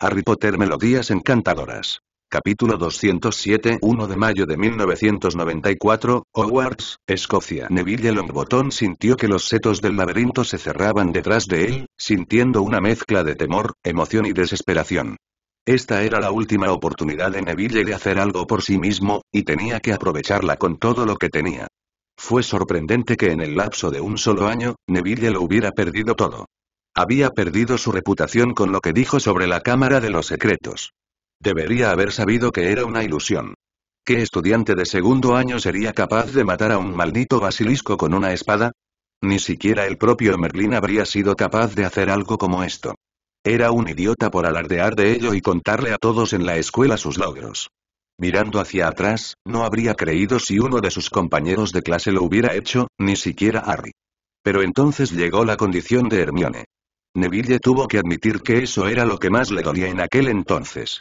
Harry Potter Melodías Encantadoras. Capítulo 207 1 de mayo de 1994, Hogwarts, Escocia. Neville Longbottom sintió que los setos del laberinto se cerraban detrás de él, sintiendo una mezcla de temor, emoción y desesperación. Esta era la última oportunidad de Neville de hacer algo por sí mismo, y tenía que aprovecharla con todo lo que tenía. Fue sorprendente que en el lapso de un solo año, Neville lo hubiera perdido todo. Había perdido su reputación con lo que dijo sobre la Cámara de los Secretos. Debería haber sabido que era una ilusión. ¿Qué estudiante de segundo año sería capaz de matar a un maldito basilisco con una espada? Ni siquiera el propio Merlín habría sido capaz de hacer algo como esto. Era un idiota por alardear de ello y contarle a todos en la escuela sus logros. Mirando hacia atrás, no habría creído si uno de sus compañeros de clase lo hubiera hecho, ni siquiera Harry. Pero entonces llegó la condición de Hermione. Neville tuvo que admitir que eso era lo que más le dolía en aquel entonces.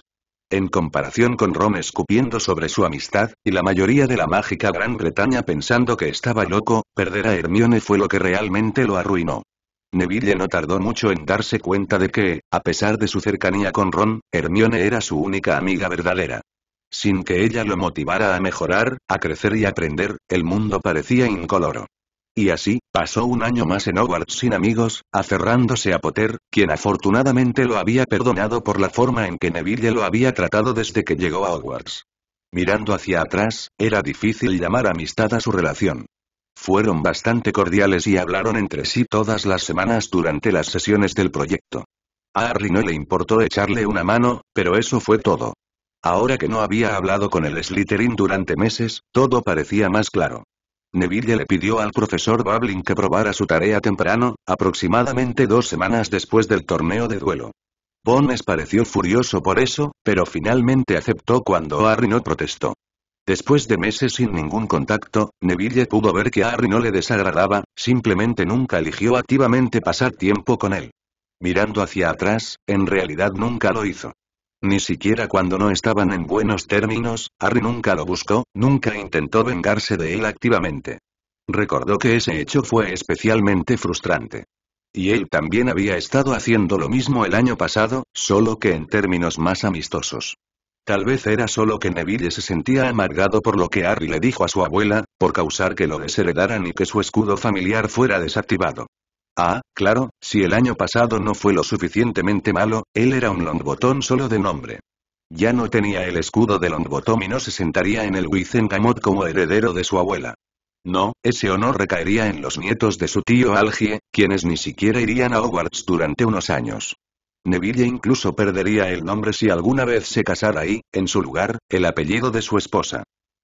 En comparación con Ron escupiendo sobre su amistad, y la mayoría de la mágica Gran Bretaña pensando que estaba loco, perder a Hermione fue lo que realmente lo arruinó. Neville no tardó mucho en darse cuenta de que, a pesar de su cercanía con Ron, Hermione era su única amiga verdadera. Sin que ella lo motivara a mejorar, a crecer y aprender, el mundo parecía incoloro. Y así, pasó un año más en Hogwarts sin amigos, aferrándose a Potter, quien afortunadamente lo había perdonado por la forma en que Neville lo había tratado desde que llegó a Hogwarts. Mirando hacia atrás, era difícil llamar amistad a su relación. Fueron bastante cordiales y hablaron entre sí todas las semanas durante las sesiones del proyecto. A Harry no le importó echarle una mano, pero eso fue todo. Ahora que no había hablado con el Slytherin durante meses, todo parecía más claro. Neville le pidió al profesor Bablin que probara su tarea temprano, aproximadamente dos semanas después del torneo de duelo. Bones pareció furioso por eso, pero finalmente aceptó cuando Harry no protestó. Después de meses sin ningún contacto, Neville pudo ver que Harry no le desagradaba, simplemente nunca eligió activamente pasar tiempo con él. Mirando hacia atrás, en realidad nunca lo hizo. Ni siquiera cuando no estaban en buenos términos, Harry nunca lo buscó, nunca intentó vengarse de él activamente. Recordó que ese hecho fue especialmente frustrante. Y él también había estado haciendo lo mismo el año pasado, solo que en términos más amistosos. Tal vez era solo que Neville se sentía amargado por lo que Harry le dijo a su abuela, por causar que lo desheredaran y que su escudo familiar fuera desactivado. Ah, claro, si el año pasado no fue lo suficientemente malo, él era un longbotón solo de nombre. Ya no tenía el escudo de longbotón y no se sentaría en el Wizengamot como heredero de su abuela. No, ese honor recaería en los nietos de su tío Algie, quienes ni siquiera irían a Hogwarts durante unos años. Neville incluso perdería el nombre si alguna vez se casara y, en su lugar, el apellido de su esposa.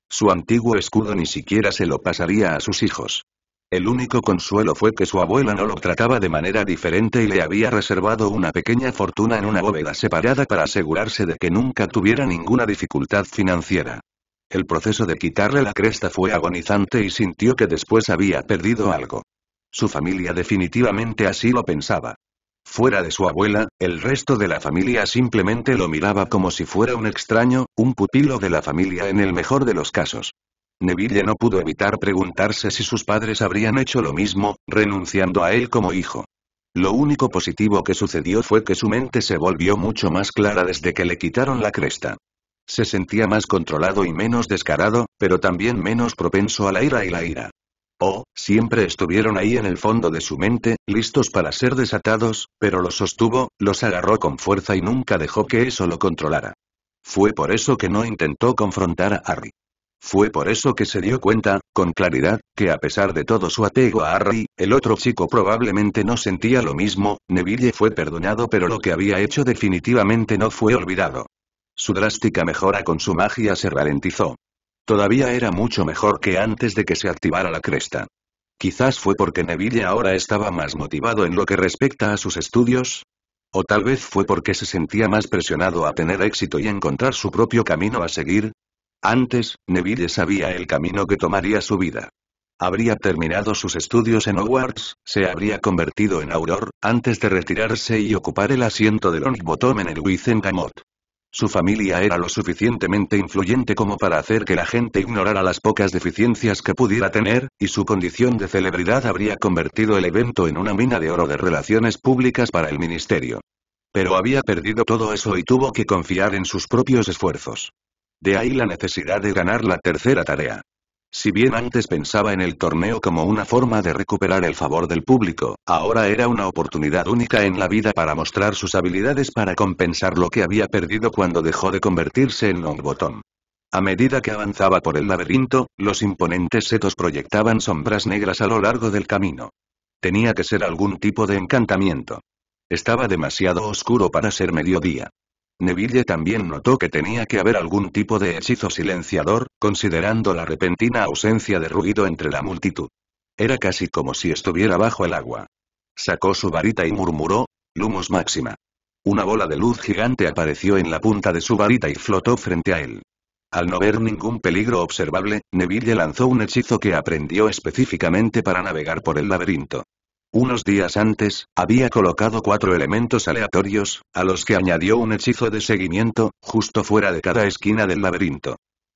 Su antiguo escudo ni siquiera se lo pasaría a sus hijos. El único consuelo fue que su abuela no lo trataba de manera diferente y le había reservado una pequeña fortuna en una bóveda separada para asegurarse de que nunca tuviera ninguna dificultad financiera. El proceso de quitarle la cresta fue agonizante y sintió que después había perdido algo. Su familia definitivamente así lo pensaba. Fuera de su abuela, el resto de la familia simplemente lo miraba como si fuera un extraño, un pupilo de la familia en el mejor de los casos. Neville no pudo evitar preguntarse si sus padres habrían hecho lo mismo, renunciando a él como hijo. Lo único positivo que sucedió fue que su mente se volvió mucho más clara desde que le quitaron la cresta. Se sentía más controlado y menos descarado, pero también menos propenso a la ira y la ira. Oh, siempre estuvieron ahí en el fondo de su mente, listos para ser desatados, pero los sostuvo, los agarró con fuerza y nunca dejó que eso lo controlara. Fue por eso que no intentó confrontar a Harry. Fue por eso que se dio cuenta, con claridad, que a pesar de todo su apego a Harry, el otro chico probablemente no sentía lo mismo, Neville fue perdonado pero lo que había hecho definitivamente no fue olvidado. Su drástica mejora con su magia se ralentizó. Todavía era mucho mejor que antes de que se activara la cresta. Quizás fue porque Neville ahora estaba más motivado en lo que respecta a sus estudios, o tal vez fue porque se sentía más presionado a tener éxito y encontrar su propio camino a seguir, antes, Neville sabía el camino que tomaría su vida. Habría terminado sus estudios en Hogwarts, se habría convertido en Auror, antes de retirarse y ocupar el asiento de Longbottom en el Wizengamot. Su familia era lo suficientemente influyente como para hacer que la gente ignorara las pocas deficiencias que pudiera tener, y su condición de celebridad habría convertido el evento en una mina de oro de relaciones públicas para el ministerio. Pero había perdido todo eso y tuvo que confiar en sus propios esfuerzos. De ahí la necesidad de ganar la tercera tarea. Si bien antes pensaba en el torneo como una forma de recuperar el favor del público, ahora era una oportunidad única en la vida para mostrar sus habilidades para compensar lo que había perdido cuando dejó de convertirse en botón. A medida que avanzaba por el laberinto, los imponentes setos proyectaban sombras negras a lo largo del camino. Tenía que ser algún tipo de encantamiento. Estaba demasiado oscuro para ser mediodía. Neville también notó que tenía que haber algún tipo de hechizo silenciador, considerando la repentina ausencia de ruido entre la multitud. Era casi como si estuviera bajo el agua. Sacó su varita y murmuró, Lumos Máxima. Una bola de luz gigante apareció en la punta de su varita y flotó frente a él. Al no ver ningún peligro observable, Neville lanzó un hechizo que aprendió específicamente para navegar por el laberinto. Unos días antes, había colocado cuatro elementos aleatorios, a los que añadió un hechizo de seguimiento, justo fuera de cada esquina del laberinto.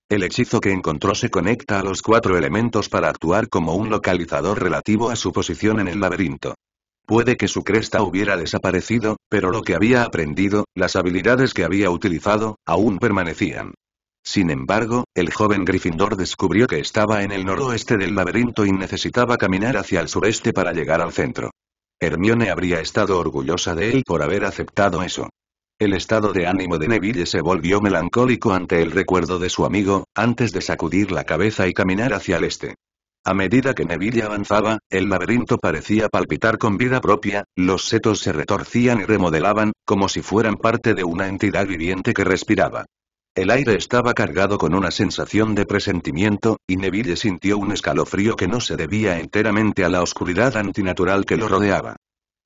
El hechizo que encontró se conecta a los cuatro elementos para actuar como un localizador relativo a su posición en el laberinto. Puede que su cresta hubiera desaparecido, pero lo que había aprendido, las habilidades que había utilizado, aún permanecían. Sin embargo, el joven Gryffindor descubrió que estaba en el noroeste del laberinto y necesitaba caminar hacia el sureste para llegar al centro. Hermione habría estado orgullosa de él por haber aceptado eso. El estado de ánimo de Neville se volvió melancólico ante el recuerdo de su amigo, antes de sacudir la cabeza y caminar hacia el este. A medida que Neville avanzaba, el laberinto parecía palpitar con vida propia, los setos se retorcían y remodelaban, como si fueran parte de una entidad viviente que respiraba. El aire estaba cargado con una sensación de presentimiento, y Neville sintió un escalofrío que no se debía enteramente a la oscuridad antinatural que lo rodeaba.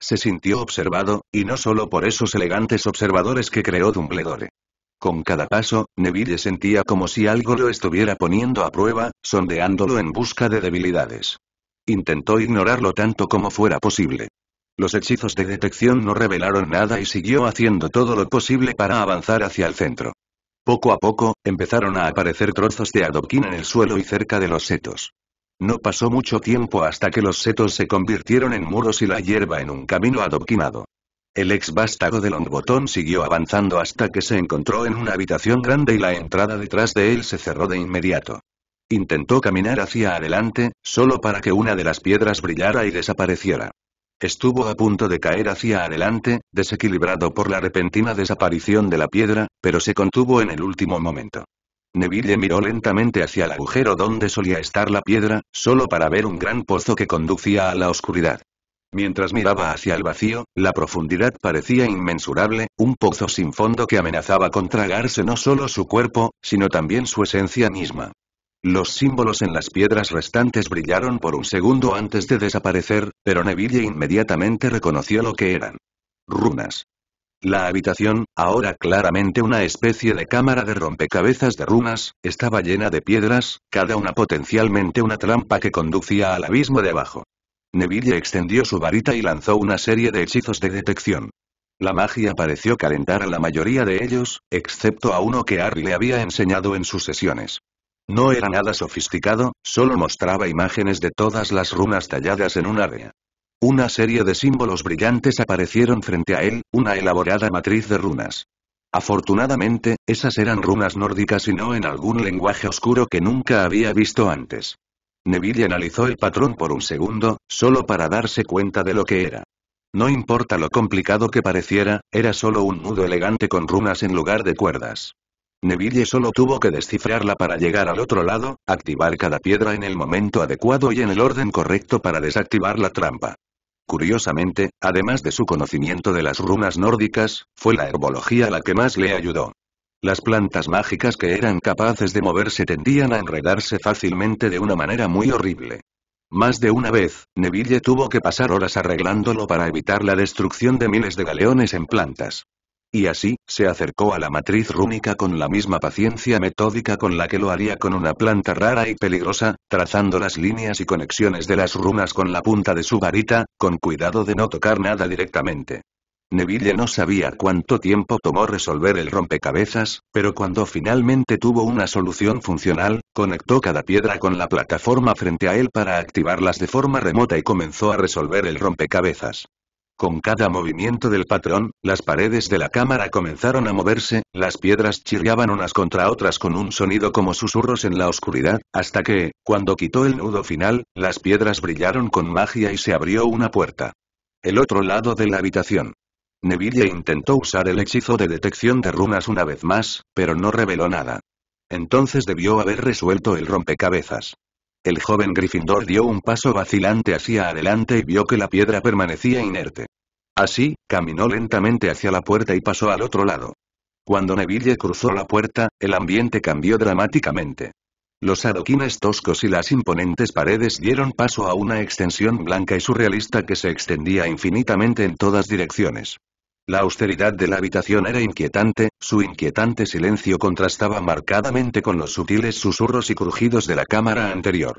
Se sintió observado, y no solo por esos elegantes observadores que creó Dumbledore. Con cada paso, Neville sentía como si algo lo estuviera poniendo a prueba, sondeándolo en busca de debilidades. Intentó ignorarlo tanto como fuera posible. Los hechizos de detección no revelaron nada y siguió haciendo todo lo posible para avanzar hacia el centro. Poco a poco, empezaron a aparecer trozos de adoquín en el suelo y cerca de los setos. No pasó mucho tiempo hasta que los setos se convirtieron en muros y la hierba en un camino adoquinado. El ex vástago de Longbotón siguió avanzando hasta que se encontró en una habitación grande y la entrada detrás de él se cerró de inmediato. Intentó caminar hacia adelante, solo para que una de las piedras brillara y desapareciera. Estuvo a punto de caer hacia adelante, desequilibrado por la repentina desaparición de la piedra, pero se contuvo en el último momento. Neville miró lentamente hacia el agujero donde solía estar la piedra, solo para ver un gran pozo que conducía a la oscuridad. Mientras miraba hacia el vacío, la profundidad parecía inmensurable, un pozo sin fondo que amenazaba con tragarse no solo su cuerpo, sino también su esencia misma. Los símbolos en las piedras restantes brillaron por un segundo antes de desaparecer, pero Neville inmediatamente reconoció lo que eran. Runas. La habitación, ahora claramente una especie de cámara de rompecabezas de runas, estaba llena de piedras, cada una potencialmente una trampa que conducía al abismo de abajo. Neville extendió su varita y lanzó una serie de hechizos de detección. La magia pareció calentar a la mayoría de ellos, excepto a uno que Harry le había enseñado en sus sesiones. No era nada sofisticado, solo mostraba imágenes de todas las runas talladas en un área. Una serie de símbolos brillantes aparecieron frente a él, una elaborada matriz de runas. Afortunadamente, esas eran runas nórdicas y no en algún lenguaje oscuro que nunca había visto antes. Neville analizó el patrón por un segundo, solo para darse cuenta de lo que era. No importa lo complicado que pareciera, era solo un nudo elegante con runas en lugar de cuerdas. Neville solo tuvo que descifrarla para llegar al otro lado, activar cada piedra en el momento adecuado y en el orden correcto para desactivar la trampa. Curiosamente, además de su conocimiento de las runas nórdicas, fue la herbología la que más le ayudó. Las plantas mágicas que eran capaces de moverse tendían a enredarse fácilmente de una manera muy horrible. Más de una vez, Neville tuvo que pasar horas arreglándolo para evitar la destrucción de miles de galeones en plantas. Y así, se acercó a la matriz rúnica con la misma paciencia metódica con la que lo haría con una planta rara y peligrosa, trazando las líneas y conexiones de las runas con la punta de su varita, con cuidado de no tocar nada directamente. Neville no sabía cuánto tiempo tomó resolver el rompecabezas, pero cuando finalmente tuvo una solución funcional, conectó cada piedra con la plataforma frente a él para activarlas de forma remota y comenzó a resolver el rompecabezas. Con cada movimiento del patrón, las paredes de la cámara comenzaron a moverse, las piedras chirriaban unas contra otras con un sonido como susurros en la oscuridad, hasta que, cuando quitó el nudo final, las piedras brillaron con magia y se abrió una puerta. El otro lado de la habitación. Neville intentó usar el hechizo de detección de runas una vez más, pero no reveló nada. Entonces debió haber resuelto el rompecabezas. El joven Gryffindor dio un paso vacilante hacia adelante y vio que la piedra permanecía inerte. Así, caminó lentamente hacia la puerta y pasó al otro lado. Cuando Neville cruzó la puerta, el ambiente cambió dramáticamente. Los adoquines toscos y las imponentes paredes dieron paso a una extensión blanca y surrealista que se extendía infinitamente en todas direcciones. La austeridad de la habitación era inquietante, su inquietante silencio contrastaba marcadamente con los sutiles susurros y crujidos de la cámara anterior.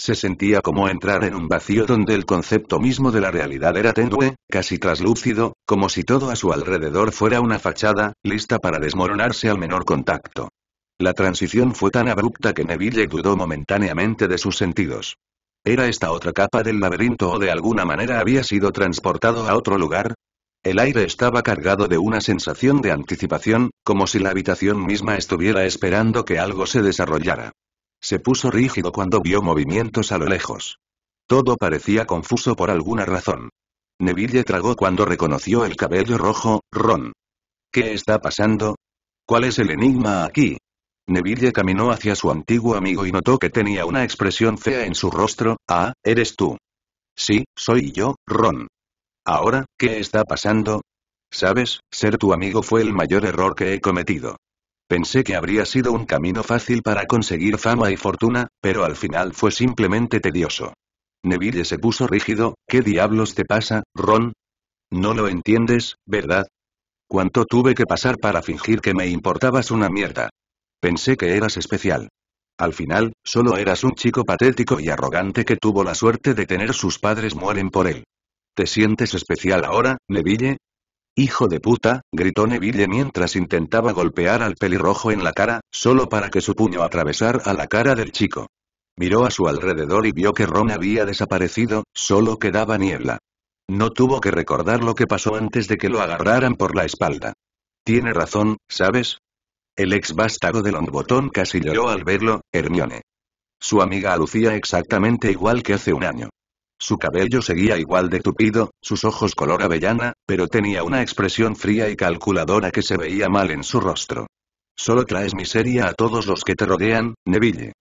Se sentía como entrar en un vacío donde el concepto mismo de la realidad era tenue, casi traslúcido, como si todo a su alrededor fuera una fachada, lista para desmoronarse al menor contacto. La transición fue tan abrupta que Neville dudó momentáneamente de sus sentidos. ¿Era esta otra capa del laberinto o de alguna manera había sido transportado a otro lugar? El aire estaba cargado de una sensación de anticipación, como si la habitación misma estuviera esperando que algo se desarrollara. Se puso rígido cuando vio movimientos a lo lejos. Todo parecía confuso por alguna razón. Neville tragó cuando reconoció el cabello rojo, Ron. ¿Qué está pasando? ¿Cuál es el enigma aquí? Neville caminó hacia su antiguo amigo y notó que tenía una expresión fea en su rostro, ah, eres tú. Sí, soy yo, Ron. Ahora, ¿qué está pasando? Sabes, ser tu amigo fue el mayor error que he cometido. Pensé que habría sido un camino fácil para conseguir fama y fortuna, pero al final fue simplemente tedioso. Neville se puso rígido, ¿qué diablos te pasa, Ron? No lo entiendes, ¿verdad? Cuánto tuve que pasar para fingir que me importabas una mierda. Pensé que eras especial. Al final, solo eras un chico patético y arrogante que tuvo la suerte de tener sus padres mueren por él. ¿Te sientes especial ahora, Neville? ¡Hijo de puta! gritó Neville mientras intentaba golpear al pelirrojo en la cara, solo para que su puño atravesara la cara del chico. Miró a su alrededor y vio que Ron había desaparecido, solo quedaba niebla. No tuvo que recordar lo que pasó antes de que lo agarraran por la espalda. Tiene razón, ¿sabes? El ex vástago de Longbottom casi lloró al verlo, Hermione. Su amiga lucía exactamente igual que hace un año. Su cabello seguía igual de tupido, sus ojos color avellana, pero tenía una expresión fría y calculadora que se veía mal en su rostro. Solo traes miseria a todos los que te rodean, Neville.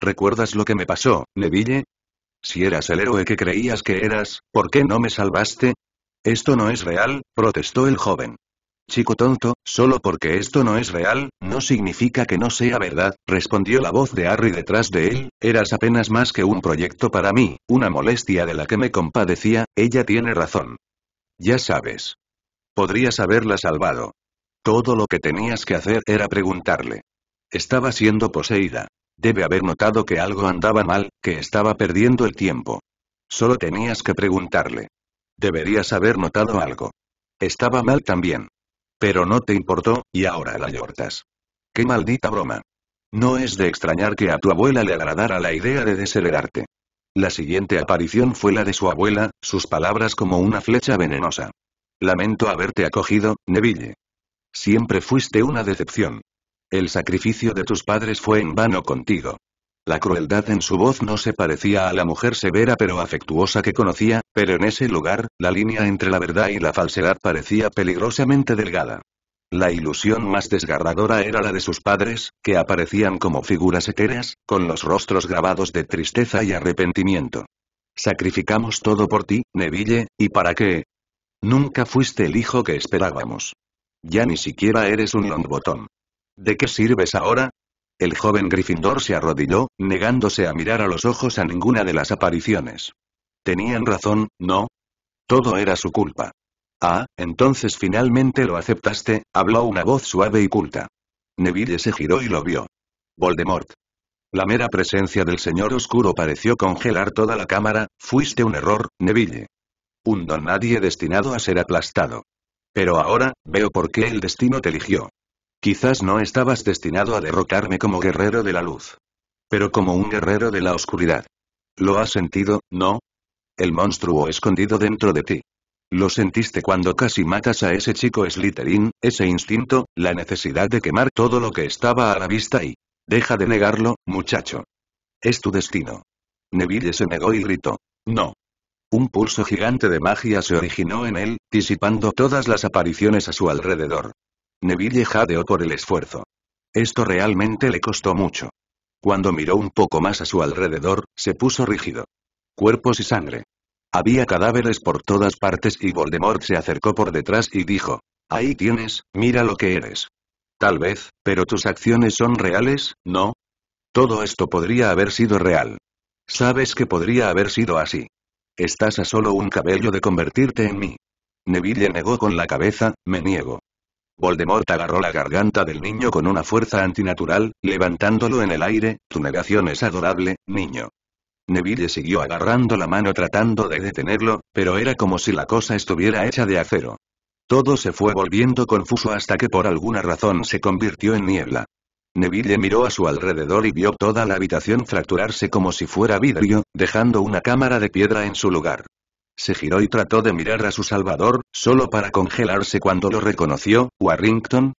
¿Recuerdas lo que me pasó, Neville? Si eras el héroe que creías que eras, ¿por qué no me salvaste? Esto no es real, protestó el joven. Chico tonto, solo porque esto no es real, no significa que no sea verdad, respondió la voz de Harry detrás de él, eras apenas más que un proyecto para mí, una molestia de la que me compadecía, ella tiene razón. Ya sabes. Podrías haberla salvado. Todo lo que tenías que hacer era preguntarle. Estaba siendo poseída. Debe haber notado que algo andaba mal, que estaba perdiendo el tiempo. Solo tenías que preguntarle. Deberías haber notado algo. Estaba mal también. Pero no te importó, y ahora la llortas. ¡Qué maldita broma! No es de extrañar que a tu abuela le agradara la idea de desheredarte. La siguiente aparición fue la de su abuela, sus palabras como una flecha venenosa. Lamento haberte acogido, Neville. Siempre fuiste una decepción. El sacrificio de tus padres fue en vano contigo. La crueldad en su voz no se parecía a la mujer severa pero afectuosa que conocía, pero en ese lugar, la línea entre la verdad y la falsedad parecía peligrosamente delgada. La ilusión más desgarradora era la de sus padres, que aparecían como figuras etéreas, con los rostros grabados de tristeza y arrepentimiento. Sacrificamos todo por ti, Neville, ¿y para qué? Nunca fuiste el hijo que esperábamos. Ya ni siquiera eres un longbotón. ¿De qué sirves ahora? El joven Gryffindor se arrodilló, negándose a mirar a los ojos a ninguna de las apariciones. Tenían razón, ¿no? Todo era su culpa. Ah, entonces finalmente lo aceptaste, habló una voz suave y culta. Neville se giró y lo vio. Voldemort. La mera presencia del señor oscuro pareció congelar toda la cámara, fuiste un error, Neville. Un don nadie destinado a ser aplastado. Pero ahora, veo por qué el destino te eligió. Quizás no estabas destinado a derrotarme como guerrero de la luz. Pero como un guerrero de la oscuridad. ¿Lo has sentido, no? El monstruo escondido dentro de ti. Lo sentiste cuando casi matas a ese chico Slytherin, ese instinto, la necesidad de quemar todo lo que estaba a la vista y... Deja de negarlo, muchacho. Es tu destino. Neville se negó y gritó. No. Un pulso gigante de magia se originó en él, disipando todas las apariciones a su alrededor. Neville jadeó por el esfuerzo. Esto realmente le costó mucho. Cuando miró un poco más a su alrededor, se puso rígido. Cuerpos y sangre. Había cadáveres por todas partes y Voldemort se acercó por detrás y dijo, Ahí tienes, mira lo que eres. Tal vez, pero tus acciones son reales, ¿no? Todo esto podría haber sido real. Sabes que podría haber sido así. Estás a solo un cabello de convertirte en mí. Neville negó con la cabeza, me niego. Voldemort agarró la garganta del niño con una fuerza antinatural, levantándolo en el aire, tu negación es adorable, niño. Neville siguió agarrando la mano tratando de detenerlo, pero era como si la cosa estuviera hecha de acero. Todo se fue volviendo confuso hasta que por alguna razón se convirtió en niebla. Neville miró a su alrededor y vio toda la habitación fracturarse como si fuera vidrio, dejando una cámara de piedra en su lugar. Se giró y trató de mirar a su salvador, solo para congelarse cuando lo reconoció, Warrington.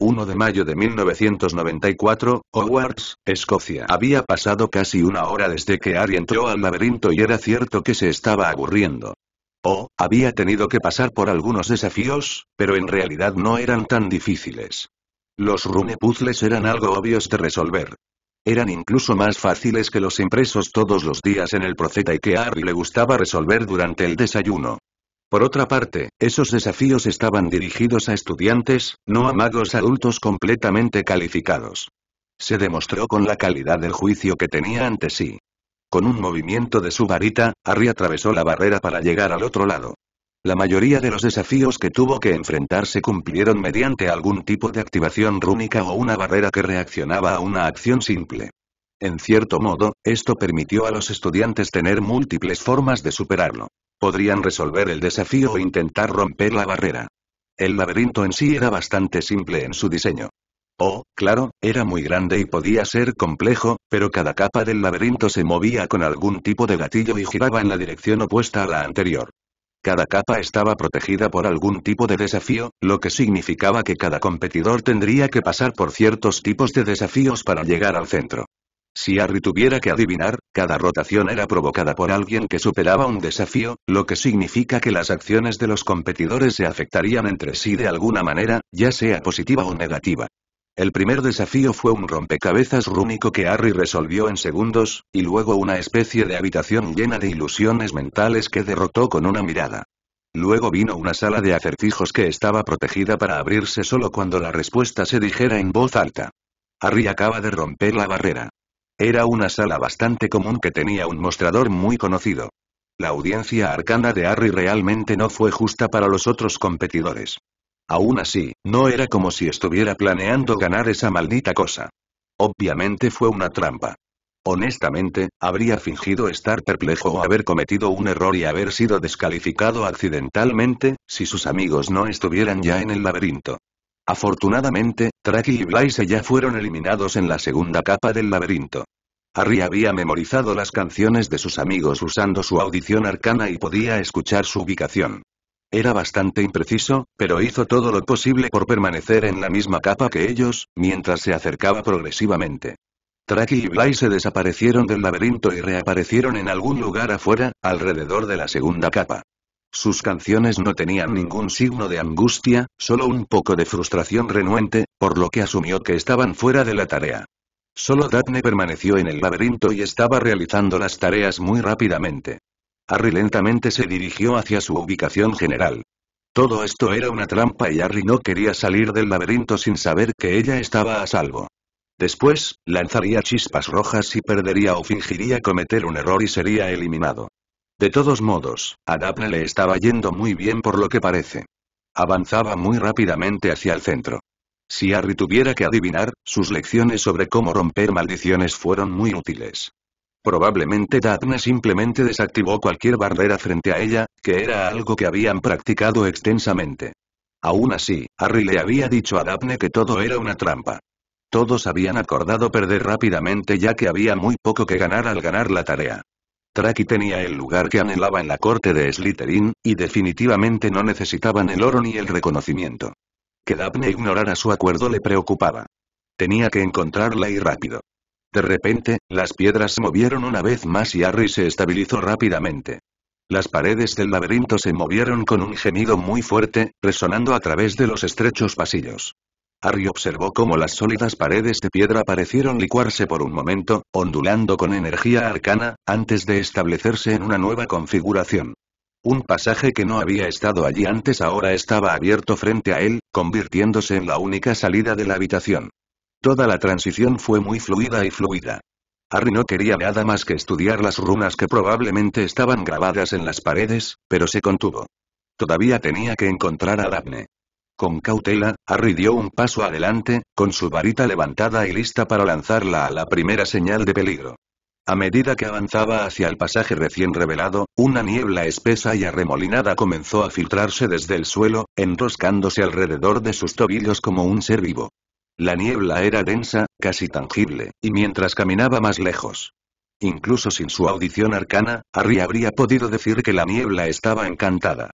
1 de mayo de 1994, Hogwarts, Escocia. Había pasado casi una hora desde que Ari entró al laberinto y era cierto que se estaba aburriendo. Oh, había tenido que pasar por algunos desafíos, pero en realidad no eran tan difíciles. Los runepuzles eran algo obvios de resolver. Eran incluso más fáciles que los impresos todos los días en el proceta y que Harry le gustaba resolver durante el desayuno. Por otra parte, esos desafíos estaban dirigidos a estudiantes, no a magos adultos completamente calificados. Se demostró con la calidad del juicio que tenía ante sí. Con un movimiento de su varita, Harry atravesó la barrera para llegar al otro lado. La mayoría de los desafíos que tuvo que enfrentar se cumplieron mediante algún tipo de activación rúnica o una barrera que reaccionaba a una acción simple. En cierto modo, esto permitió a los estudiantes tener múltiples formas de superarlo. Podrían resolver el desafío o intentar romper la barrera. El laberinto en sí era bastante simple en su diseño. Oh, claro, era muy grande y podía ser complejo, pero cada capa del laberinto se movía con algún tipo de gatillo y giraba en la dirección opuesta a la anterior. Cada capa estaba protegida por algún tipo de desafío, lo que significaba que cada competidor tendría que pasar por ciertos tipos de desafíos para llegar al centro. Si Harry tuviera que adivinar, cada rotación era provocada por alguien que superaba un desafío, lo que significa que las acciones de los competidores se afectarían entre sí de alguna manera, ya sea positiva o negativa. El primer desafío fue un rompecabezas rúnico que Harry resolvió en segundos, y luego una especie de habitación llena de ilusiones mentales que derrotó con una mirada. Luego vino una sala de acertijos que estaba protegida para abrirse solo cuando la respuesta se dijera en voz alta. Harry acaba de romper la barrera. Era una sala bastante común que tenía un mostrador muy conocido. La audiencia arcana de Harry realmente no fue justa para los otros competidores. Aún así, no era como si estuviera planeando ganar esa maldita cosa. Obviamente fue una trampa. Honestamente, habría fingido estar perplejo o haber cometido un error y haber sido descalificado accidentalmente, si sus amigos no estuvieran ya en el laberinto. Afortunadamente, Traki y Blaise ya fueron eliminados en la segunda capa del laberinto. Harry había memorizado las canciones de sus amigos usando su audición arcana y podía escuchar su ubicación. Era bastante impreciso, pero hizo todo lo posible por permanecer en la misma capa que ellos, mientras se acercaba progresivamente. Traki y Bly se desaparecieron del laberinto y reaparecieron en algún lugar afuera, alrededor de la segunda capa. Sus canciones no tenían ningún signo de angustia, solo un poco de frustración renuente, por lo que asumió que estaban fuera de la tarea. Solo Daphne permaneció en el laberinto y estaba realizando las tareas muy rápidamente. Harry lentamente se dirigió hacia su ubicación general. Todo esto era una trampa y Harry no quería salir del laberinto sin saber que ella estaba a salvo. Después, lanzaría chispas rojas y perdería o fingiría cometer un error y sería eliminado. De todos modos, a Daphne le estaba yendo muy bien por lo que parece. Avanzaba muy rápidamente hacia el centro. Si Harry tuviera que adivinar, sus lecciones sobre cómo romper maldiciones fueron muy útiles. Probablemente Daphne simplemente desactivó cualquier barrera frente a ella, que era algo que habían practicado extensamente. Aún así, Harry le había dicho a Daphne que todo era una trampa. Todos habían acordado perder rápidamente ya que había muy poco que ganar al ganar la tarea. Traki tenía el lugar que anhelaba en la corte de Slytherin, y definitivamente no necesitaban el oro ni el reconocimiento. Que Daphne ignorara su acuerdo le preocupaba. Tenía que encontrarla y rápido. De repente, las piedras se movieron una vez más y Harry se estabilizó rápidamente. Las paredes del laberinto se movieron con un gemido muy fuerte, resonando a través de los estrechos pasillos. Harry observó cómo las sólidas paredes de piedra parecieron licuarse por un momento, ondulando con energía arcana, antes de establecerse en una nueva configuración. Un pasaje que no había estado allí antes ahora estaba abierto frente a él, convirtiéndose en la única salida de la habitación. Toda la transición fue muy fluida y fluida. Harry no quería nada más que estudiar las runas que probablemente estaban grabadas en las paredes, pero se contuvo. Todavía tenía que encontrar a Daphne. Con cautela, Harry dio un paso adelante, con su varita levantada y lista para lanzarla a la primera señal de peligro. A medida que avanzaba hacia el pasaje recién revelado, una niebla espesa y arremolinada comenzó a filtrarse desde el suelo, enroscándose alrededor de sus tobillos como un ser vivo. La niebla era densa, casi tangible, y mientras caminaba más lejos. Incluso sin su audición arcana, Harry habría podido decir que la niebla estaba encantada.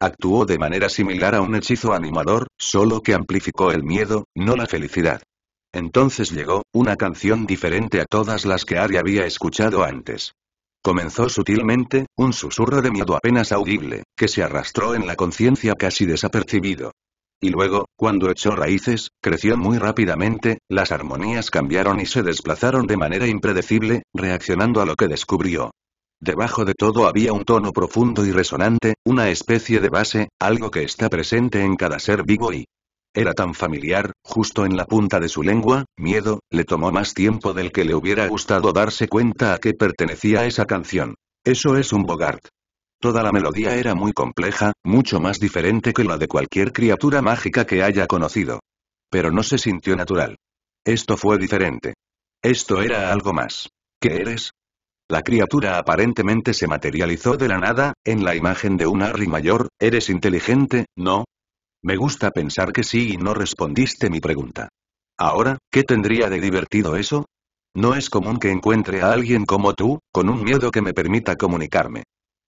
Actuó de manera similar a un hechizo animador, solo que amplificó el miedo, no la felicidad. Entonces llegó, una canción diferente a todas las que Ari había escuchado antes. Comenzó sutilmente, un susurro de miedo apenas audible, que se arrastró en la conciencia casi desapercibido. Y luego, cuando echó raíces, creció muy rápidamente, las armonías cambiaron y se desplazaron de manera impredecible, reaccionando a lo que descubrió. Debajo de todo había un tono profundo y resonante, una especie de base, algo que está presente en cada ser vivo y... Era tan familiar, justo en la punta de su lengua, miedo, le tomó más tiempo del que le hubiera gustado darse cuenta a qué pertenecía esa canción. Eso es un Bogart. Toda la melodía era muy compleja, mucho más diferente que la de cualquier criatura mágica que haya conocido. Pero no se sintió natural. Esto fue diferente. Esto era algo más. ¿Qué eres? La criatura aparentemente se materializó de la nada, en la imagen de un Harry mayor, ¿eres inteligente, no? Me gusta pensar que sí y no respondiste mi pregunta. Ahora, ¿qué tendría de divertido eso? No es común que encuentre a alguien como tú, con un miedo que me permita comunicarme.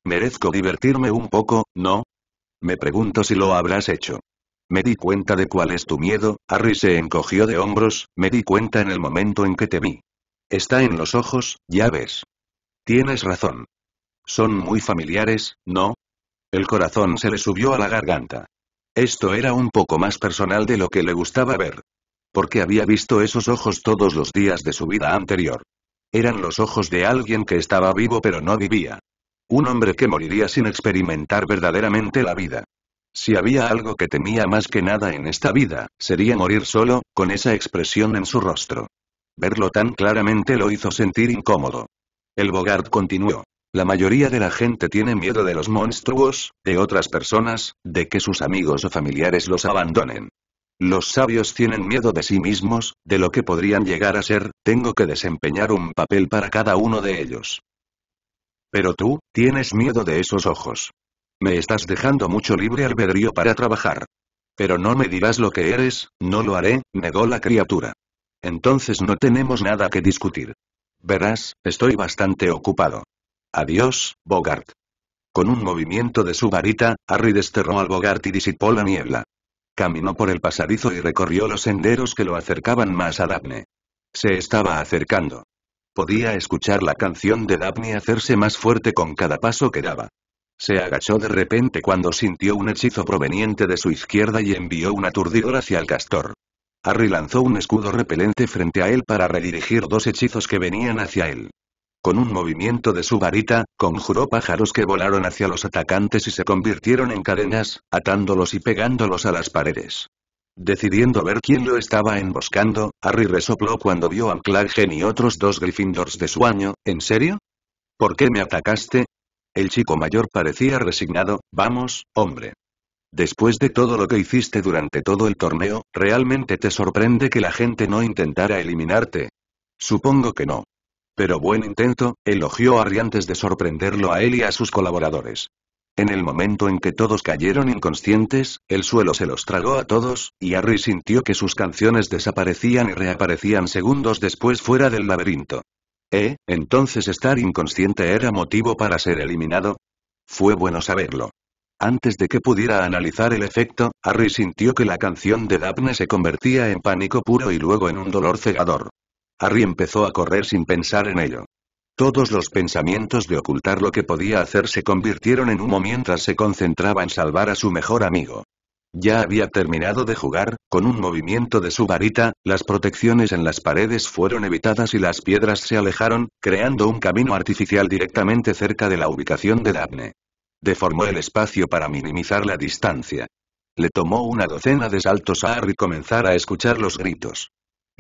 Merezco divertirme un poco, ¿no? Me pregunto si lo habrás hecho. Me di cuenta de cuál es tu miedo, Harry se encogió de hombros, me di cuenta en el momento en que te vi. Está en los ojos, ya ves. Tienes razón. Son muy familiares, ¿no? El corazón se le subió a la garganta. Esto era un poco más personal de lo que le gustaba ver. Porque había visto esos ojos todos los días de su vida anterior. Eran los ojos de alguien que estaba vivo pero no vivía. Un hombre que moriría sin experimentar verdaderamente la vida. Si había algo que temía más que nada en esta vida, sería morir solo, con esa expresión en su rostro. Verlo tan claramente lo hizo sentir incómodo. El Bogart continuó. La mayoría de la gente tiene miedo de los monstruos, de otras personas, de que sus amigos o familiares los abandonen. Los sabios tienen miedo de sí mismos, de lo que podrían llegar a ser, tengo que desempeñar un papel para cada uno de ellos. Pero tú, tienes miedo de esos ojos. Me estás dejando mucho libre albedrío para trabajar. Pero no me dirás lo que eres, no lo haré, negó la criatura. Entonces no tenemos nada que discutir. Verás, estoy bastante ocupado. Adiós, Bogart. Con un movimiento de su varita, Harry desterró al Bogart y disipó la niebla. Caminó por el pasadizo y recorrió los senderos que lo acercaban más a Daphne. Se estaba acercando. Podía escuchar la canción de Daphne hacerse más fuerte con cada paso que daba. Se agachó de repente cuando sintió un hechizo proveniente de su izquierda y envió un aturdidor hacia el castor. Harry lanzó un escudo repelente frente a él para redirigir dos hechizos que venían hacia él. Con un movimiento de su varita, conjuró pájaros que volaron hacia los atacantes y se convirtieron en cadenas, atándolos y pegándolos a las paredes. Decidiendo ver quién lo estaba emboscando, Harry resopló cuando vio a McLaren y otros dos Gryffindors de su año, ¿en serio? ¿Por qué me atacaste? El chico mayor parecía resignado, vamos, hombre. Después de todo lo que hiciste durante todo el torneo, ¿realmente te sorprende que la gente no intentara eliminarte? Supongo que no. Pero buen intento, elogió Harry antes de sorprenderlo a él y a sus colaboradores. En el momento en que todos cayeron inconscientes, el suelo se los tragó a todos, y Harry sintió que sus canciones desaparecían y reaparecían segundos después fuera del laberinto. ¿Eh? Entonces estar inconsciente era motivo para ser eliminado. Fue bueno saberlo. Antes de que pudiera analizar el efecto, Harry sintió que la canción de Daphne se convertía en pánico puro y luego en un dolor cegador. Harry empezó a correr sin pensar en ello. Todos los pensamientos de ocultar lo que podía hacer se convirtieron en humo mientras se concentraba en salvar a su mejor amigo. Ya había terminado de jugar, con un movimiento de su varita, las protecciones en las paredes fueron evitadas y las piedras se alejaron, creando un camino artificial directamente cerca de la ubicación de Daphne. Deformó el espacio para minimizar la distancia. Le tomó una docena de saltos a Harry comenzar a escuchar los gritos.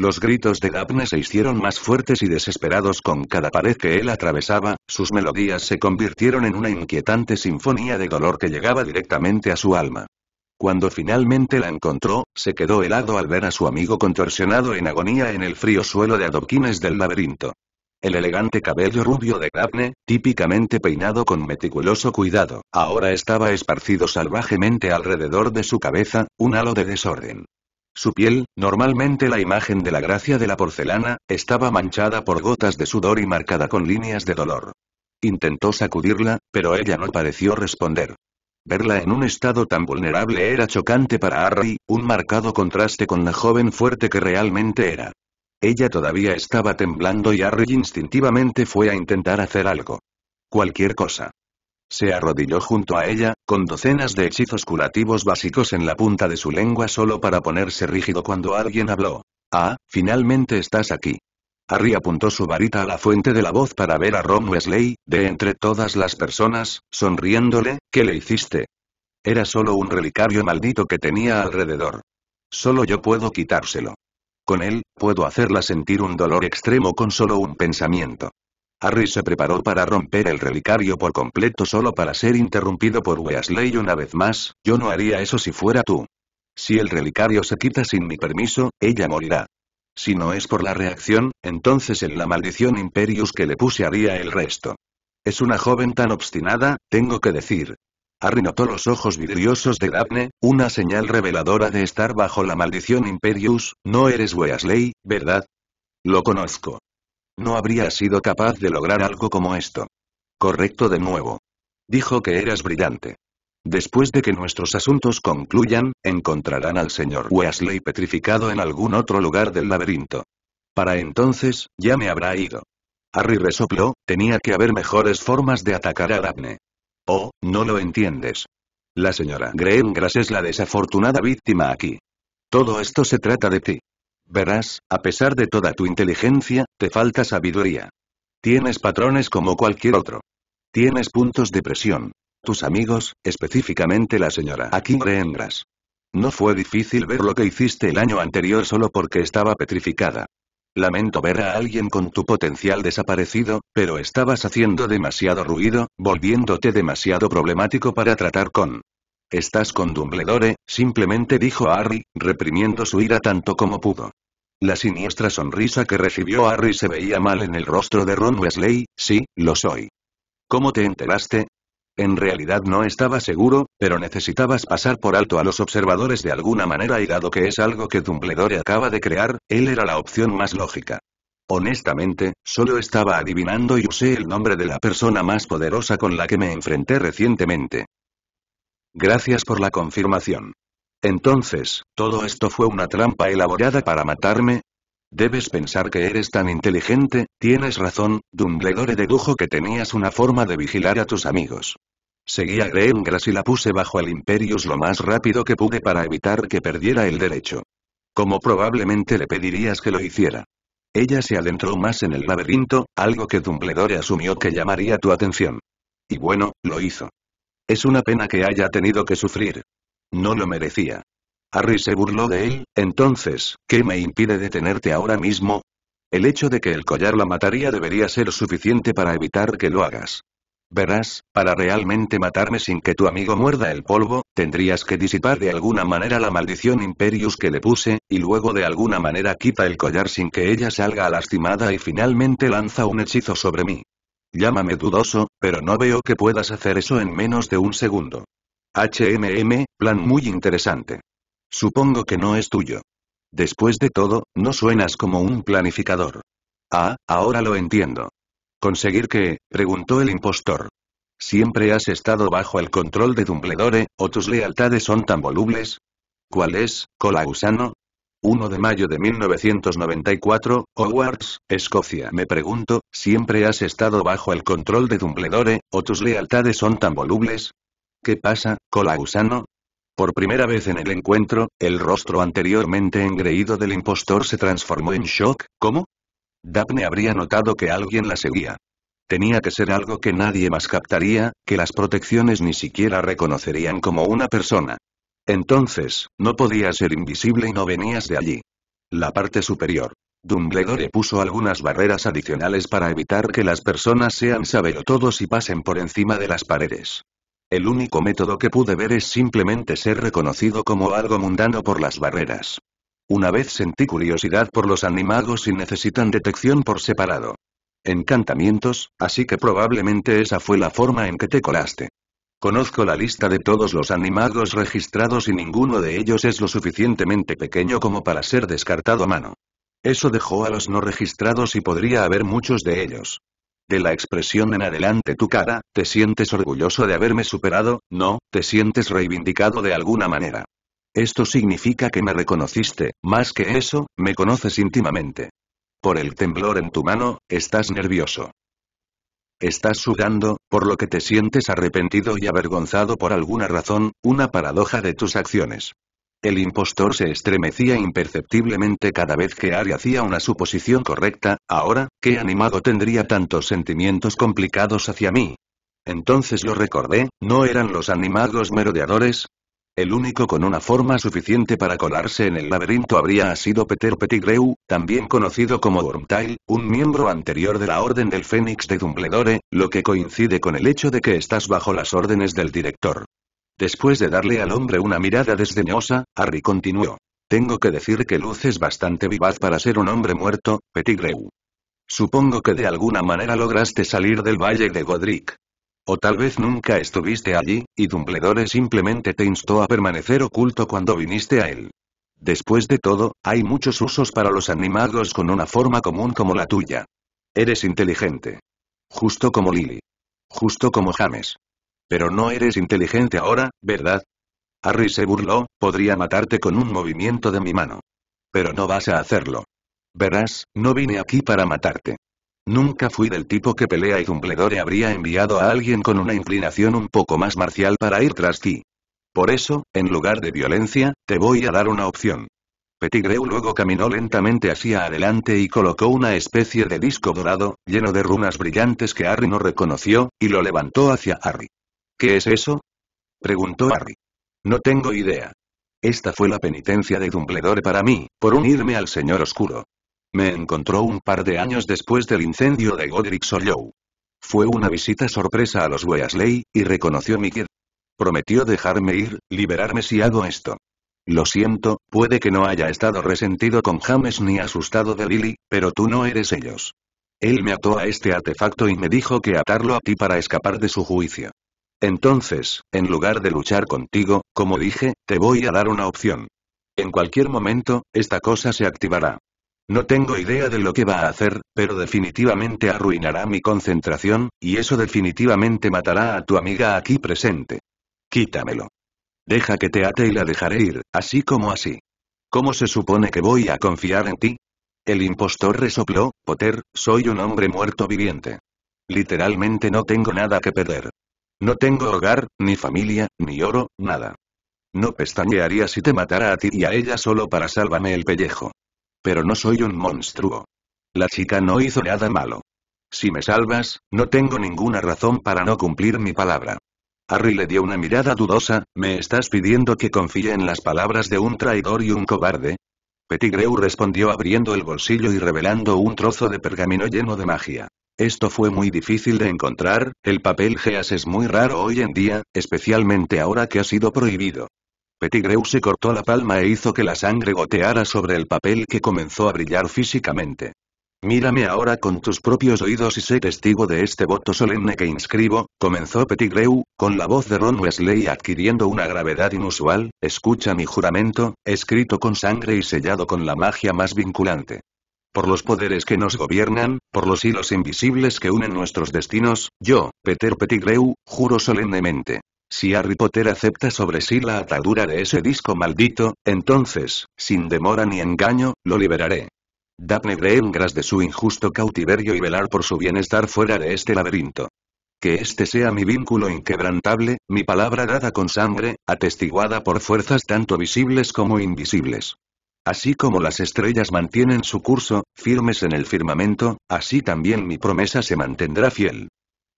Los gritos de Daphne se hicieron más fuertes y desesperados con cada pared que él atravesaba, sus melodías se convirtieron en una inquietante sinfonía de dolor que llegaba directamente a su alma. Cuando finalmente la encontró, se quedó helado al ver a su amigo contorsionado en agonía en el frío suelo de adoquines del laberinto. El elegante cabello rubio de Daphne, típicamente peinado con meticuloso cuidado, ahora estaba esparcido salvajemente alrededor de su cabeza, un halo de desorden. Su piel, normalmente la imagen de la gracia de la porcelana, estaba manchada por gotas de sudor y marcada con líneas de dolor. Intentó sacudirla, pero ella no pareció responder. Verla en un estado tan vulnerable era chocante para Harry, un marcado contraste con la joven fuerte que realmente era. Ella todavía estaba temblando y Harry instintivamente fue a intentar hacer algo. Cualquier cosa. Se arrodilló junto a ella, con docenas de hechizos curativos básicos en la punta de su lengua solo para ponerse rígido cuando alguien habló. Ah, finalmente estás aquí. Harry apuntó su varita a la fuente de la voz para ver a Ron Wesley, de entre todas las personas, sonriéndole, ¿qué le hiciste? Era solo un relicario maldito que tenía alrededor. Solo yo puedo quitárselo. Con él, puedo hacerla sentir un dolor extremo con solo un pensamiento. Harry se preparó para romper el relicario por completo solo para ser interrumpido por Weasley una vez más, yo no haría eso si fuera tú. Si el relicario se quita sin mi permiso, ella morirá. Si no es por la reacción, entonces en la maldición Imperius que le puse haría el resto. Es una joven tan obstinada, tengo que decir. Harry notó los ojos vidriosos de Daphne, una señal reveladora de estar bajo la maldición Imperius, no eres Weasley, ¿verdad? Lo conozco. No habría sido capaz de lograr algo como esto. Correcto de nuevo. Dijo que eras brillante. Después de que nuestros asuntos concluyan, encontrarán al señor wesley petrificado en algún otro lugar del laberinto. Para entonces, ya me habrá ido. Harry resopló, tenía que haber mejores formas de atacar a Daphne. Oh, no lo entiendes. La señora Greengrass es la desafortunada víctima aquí. Todo esto se trata de ti. Verás, a pesar de toda tu inteligencia, te falta sabiduría. Tienes patrones como cualquier otro. Tienes puntos de presión. Tus amigos, específicamente la señora Aquí Reengras. No fue difícil ver lo que hiciste el año anterior solo porque estaba petrificada. Lamento ver a alguien con tu potencial desaparecido, pero estabas haciendo demasiado ruido, volviéndote demasiado problemático para tratar con. Estás con Dumbledore, simplemente dijo Harry, reprimiendo su ira tanto como pudo. La siniestra sonrisa que recibió Harry se veía mal en el rostro de Ron Wesley, sí, lo soy. ¿Cómo te enteraste? En realidad no estaba seguro, pero necesitabas pasar por alto a los observadores de alguna manera y dado que es algo que Dumbledore acaba de crear, él era la opción más lógica. Honestamente, solo estaba adivinando y usé el nombre de la persona más poderosa con la que me enfrenté recientemente. Gracias por la confirmación. Entonces, ¿todo esto fue una trampa elaborada para matarme? Debes pensar que eres tan inteligente, tienes razón, Dumbledore dedujo que tenías una forma de vigilar a tus amigos. Seguí a Greengras y la puse bajo el Imperius lo más rápido que pude para evitar que perdiera el derecho. Como probablemente le pedirías que lo hiciera. Ella se adentró más en el laberinto, algo que Dumbledore asumió que llamaría tu atención. Y bueno, lo hizo. Es una pena que haya tenido que sufrir. No lo merecía. Harry se burló de él, entonces, ¿qué me impide detenerte ahora mismo? El hecho de que el collar la mataría debería ser suficiente para evitar que lo hagas. Verás, para realmente matarme sin que tu amigo muerda el polvo, tendrías que disipar de alguna manera la maldición Imperius que le puse, y luego de alguna manera quita el collar sin que ella salga lastimada y finalmente lanza un hechizo sobre mí. Llámame dudoso, pero no veo que puedas hacer eso en menos de un segundo. HMM, plan muy interesante. Supongo que no es tuyo. Después de todo, no suenas como un planificador. Ah, ahora lo entiendo. ¿Conseguir qué? preguntó el impostor. ¿Siempre has estado bajo el control de Dumbledore, o tus lealtades son tan volubles? ¿Cuál es, cola 1 de mayo de 1994, Hogwarts, Escocia. Me pregunto, ¿siempre has estado bajo el control de Dumbledore, o tus lealtades son tan volubles? ¿Qué pasa, cola gusano? Por primera vez en el encuentro, el rostro anteriormente engreído del impostor se transformó en shock, ¿cómo? Daphne habría notado que alguien la seguía. Tenía que ser algo que nadie más captaría, que las protecciones ni siquiera reconocerían como una persona. Entonces, no podía ser invisible y no venías de allí. La parte superior. Dumbledore puso algunas barreras adicionales para evitar que las personas sean sabelotodos y pasen por encima de las paredes. El único método que pude ver es simplemente ser reconocido como algo mundano por las barreras. Una vez sentí curiosidad por los animagos y necesitan detección por separado. Encantamientos, así que probablemente esa fue la forma en que te colaste. Conozco la lista de todos los animagos registrados y ninguno de ellos es lo suficientemente pequeño como para ser descartado a mano. Eso dejó a los no registrados y podría haber muchos de ellos de la expresión en adelante tu cara, te sientes orgulloso de haberme superado, no, te sientes reivindicado de alguna manera. Esto significa que me reconociste, más que eso, me conoces íntimamente. Por el temblor en tu mano, estás nervioso. Estás sudando, por lo que te sientes arrepentido y avergonzado por alguna razón, una paradoja de tus acciones. El impostor se estremecía imperceptiblemente cada vez que Ari hacía una suposición correcta, ahora, ¿qué animado tendría tantos sentimientos complicados hacia mí? Entonces lo recordé, ¿no eran los animados merodeadores? El único con una forma suficiente para colarse en el laberinto habría sido Peter Pettigrew, también conocido como Wormtail, un miembro anterior de la Orden del Fénix de Dumbledore, lo que coincide con el hecho de que estás bajo las órdenes del director. Después de darle al hombre una mirada desdeñosa, Harry continuó. Tengo que decir que Luz es bastante vivaz para ser un hombre muerto, Pettigrew. Supongo que de alguna manera lograste salir del valle de Godric. O tal vez nunca estuviste allí, y Dumbledore simplemente te instó a permanecer oculto cuando viniste a él. Después de todo, hay muchos usos para los animados con una forma común como la tuya. Eres inteligente. Justo como Lily. Justo como James. Pero no eres inteligente ahora, ¿verdad? Harry se burló, podría matarte con un movimiento de mi mano. Pero no vas a hacerlo. Verás, no vine aquí para matarte. Nunca fui del tipo que pelea y Dumbledore habría enviado a alguien con una inclinación un poco más marcial para ir tras ti. Por eso, en lugar de violencia, te voy a dar una opción. Pettigrew luego caminó lentamente hacia adelante y colocó una especie de disco dorado, lleno de runas brillantes que Harry no reconoció, y lo levantó hacia Harry. ¿Qué es eso? preguntó Harry. No tengo idea. Esta fue la penitencia de Dumbledore para mí, por unirme al Señor Oscuro. Me encontró un par de años después del incendio de Godric Sollo. Fue una visita sorpresa a los Weasley, y reconoció mi que prometió dejarme ir, liberarme si hago esto. Lo siento, puede que no haya estado resentido con James ni asustado de Lily, pero tú no eres ellos. Él me ató a este artefacto y me dijo que atarlo a ti para escapar de su juicio. Entonces, en lugar de luchar contigo, como dije, te voy a dar una opción. En cualquier momento, esta cosa se activará. No tengo idea de lo que va a hacer, pero definitivamente arruinará mi concentración, y eso definitivamente matará a tu amiga aquí presente. Quítamelo. Deja que te ate y la dejaré ir, así como así. ¿Cómo se supone que voy a confiar en ti? El impostor resopló, Potter, soy un hombre muerto viviente. Literalmente no tengo nada que perder. No tengo hogar, ni familia, ni oro, nada. No pestañearía si te matara a ti y a ella solo para sálvame el pellejo. Pero no soy un monstruo. La chica no hizo nada malo. Si me salvas, no tengo ninguna razón para no cumplir mi palabra. Harry le dio una mirada dudosa, ¿me estás pidiendo que confíe en las palabras de un traidor y un cobarde? Pettigrew respondió abriendo el bolsillo y revelando un trozo de pergamino lleno de magia. Esto fue muy difícil de encontrar, el papel geas es muy raro hoy en día, especialmente ahora que ha sido prohibido. Pettigrew se cortó la palma e hizo que la sangre goteara sobre el papel que comenzó a brillar físicamente. Mírame ahora con tus propios oídos y sé testigo de este voto solemne que inscribo, comenzó Pettigrew, con la voz de Ron Wesley adquiriendo una gravedad inusual, escucha mi juramento, escrito con sangre y sellado con la magia más vinculante por los poderes que nos gobiernan, por los hilos invisibles que unen nuestros destinos, yo, Peter Pettigrew, juro solemnemente. Si Harry Potter acepta sobre sí la atadura de ese disco maldito, entonces, sin demora ni engaño, lo liberaré. Daphne Greengrass de su injusto cautiverio y velar por su bienestar fuera de este laberinto. Que este sea mi vínculo inquebrantable, mi palabra dada con sangre, atestiguada por fuerzas tanto visibles como invisibles. Así como las estrellas mantienen su curso, firmes en el firmamento, así también mi promesa se mantendrá fiel.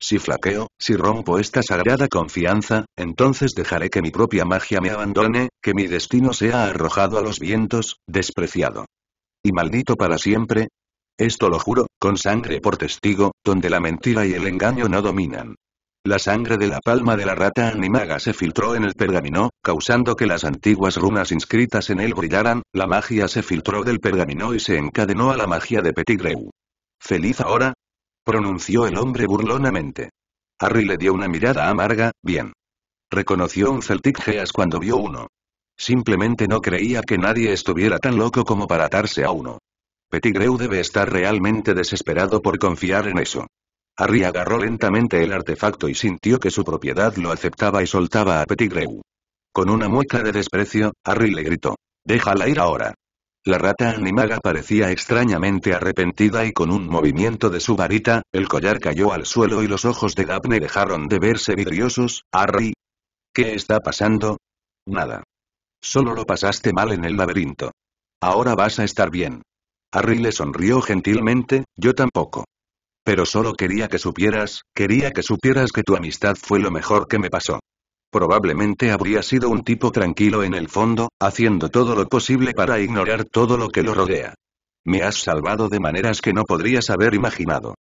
Si flaqueo, si rompo esta sagrada confianza, entonces dejaré que mi propia magia me abandone, que mi destino sea arrojado a los vientos, despreciado. Y maldito para siempre. Esto lo juro, con sangre por testigo, donde la mentira y el engaño no dominan. La sangre de la palma de la rata animaga se filtró en el pergamino, causando que las antiguas runas inscritas en él brillaran, la magia se filtró del pergamino y se encadenó a la magia de Petigreu. ¿Feliz ahora? pronunció el hombre burlonamente. Harry le dio una mirada amarga, bien. Reconoció un Celtic Geas cuando vio uno. Simplemente no creía que nadie estuviera tan loco como para atarse a uno. Petigreu debe estar realmente desesperado por confiar en eso. Harry agarró lentamente el artefacto y sintió que su propiedad lo aceptaba y soltaba a Pettigrew. Con una mueca de desprecio, Harry le gritó. Déjala ir ahora. La rata animaga parecía extrañamente arrepentida y con un movimiento de su varita, el collar cayó al suelo y los ojos de Daphne dejaron de verse vidriosos. Harry. ¿Qué está pasando? Nada. Solo lo pasaste mal en el laberinto. Ahora vas a estar bien. Harry le sonrió gentilmente, yo tampoco. Pero solo quería que supieras, quería que supieras que tu amistad fue lo mejor que me pasó. Probablemente habría sido un tipo tranquilo en el fondo, haciendo todo lo posible para ignorar todo lo que lo rodea. Me has salvado de maneras que no podrías haber imaginado.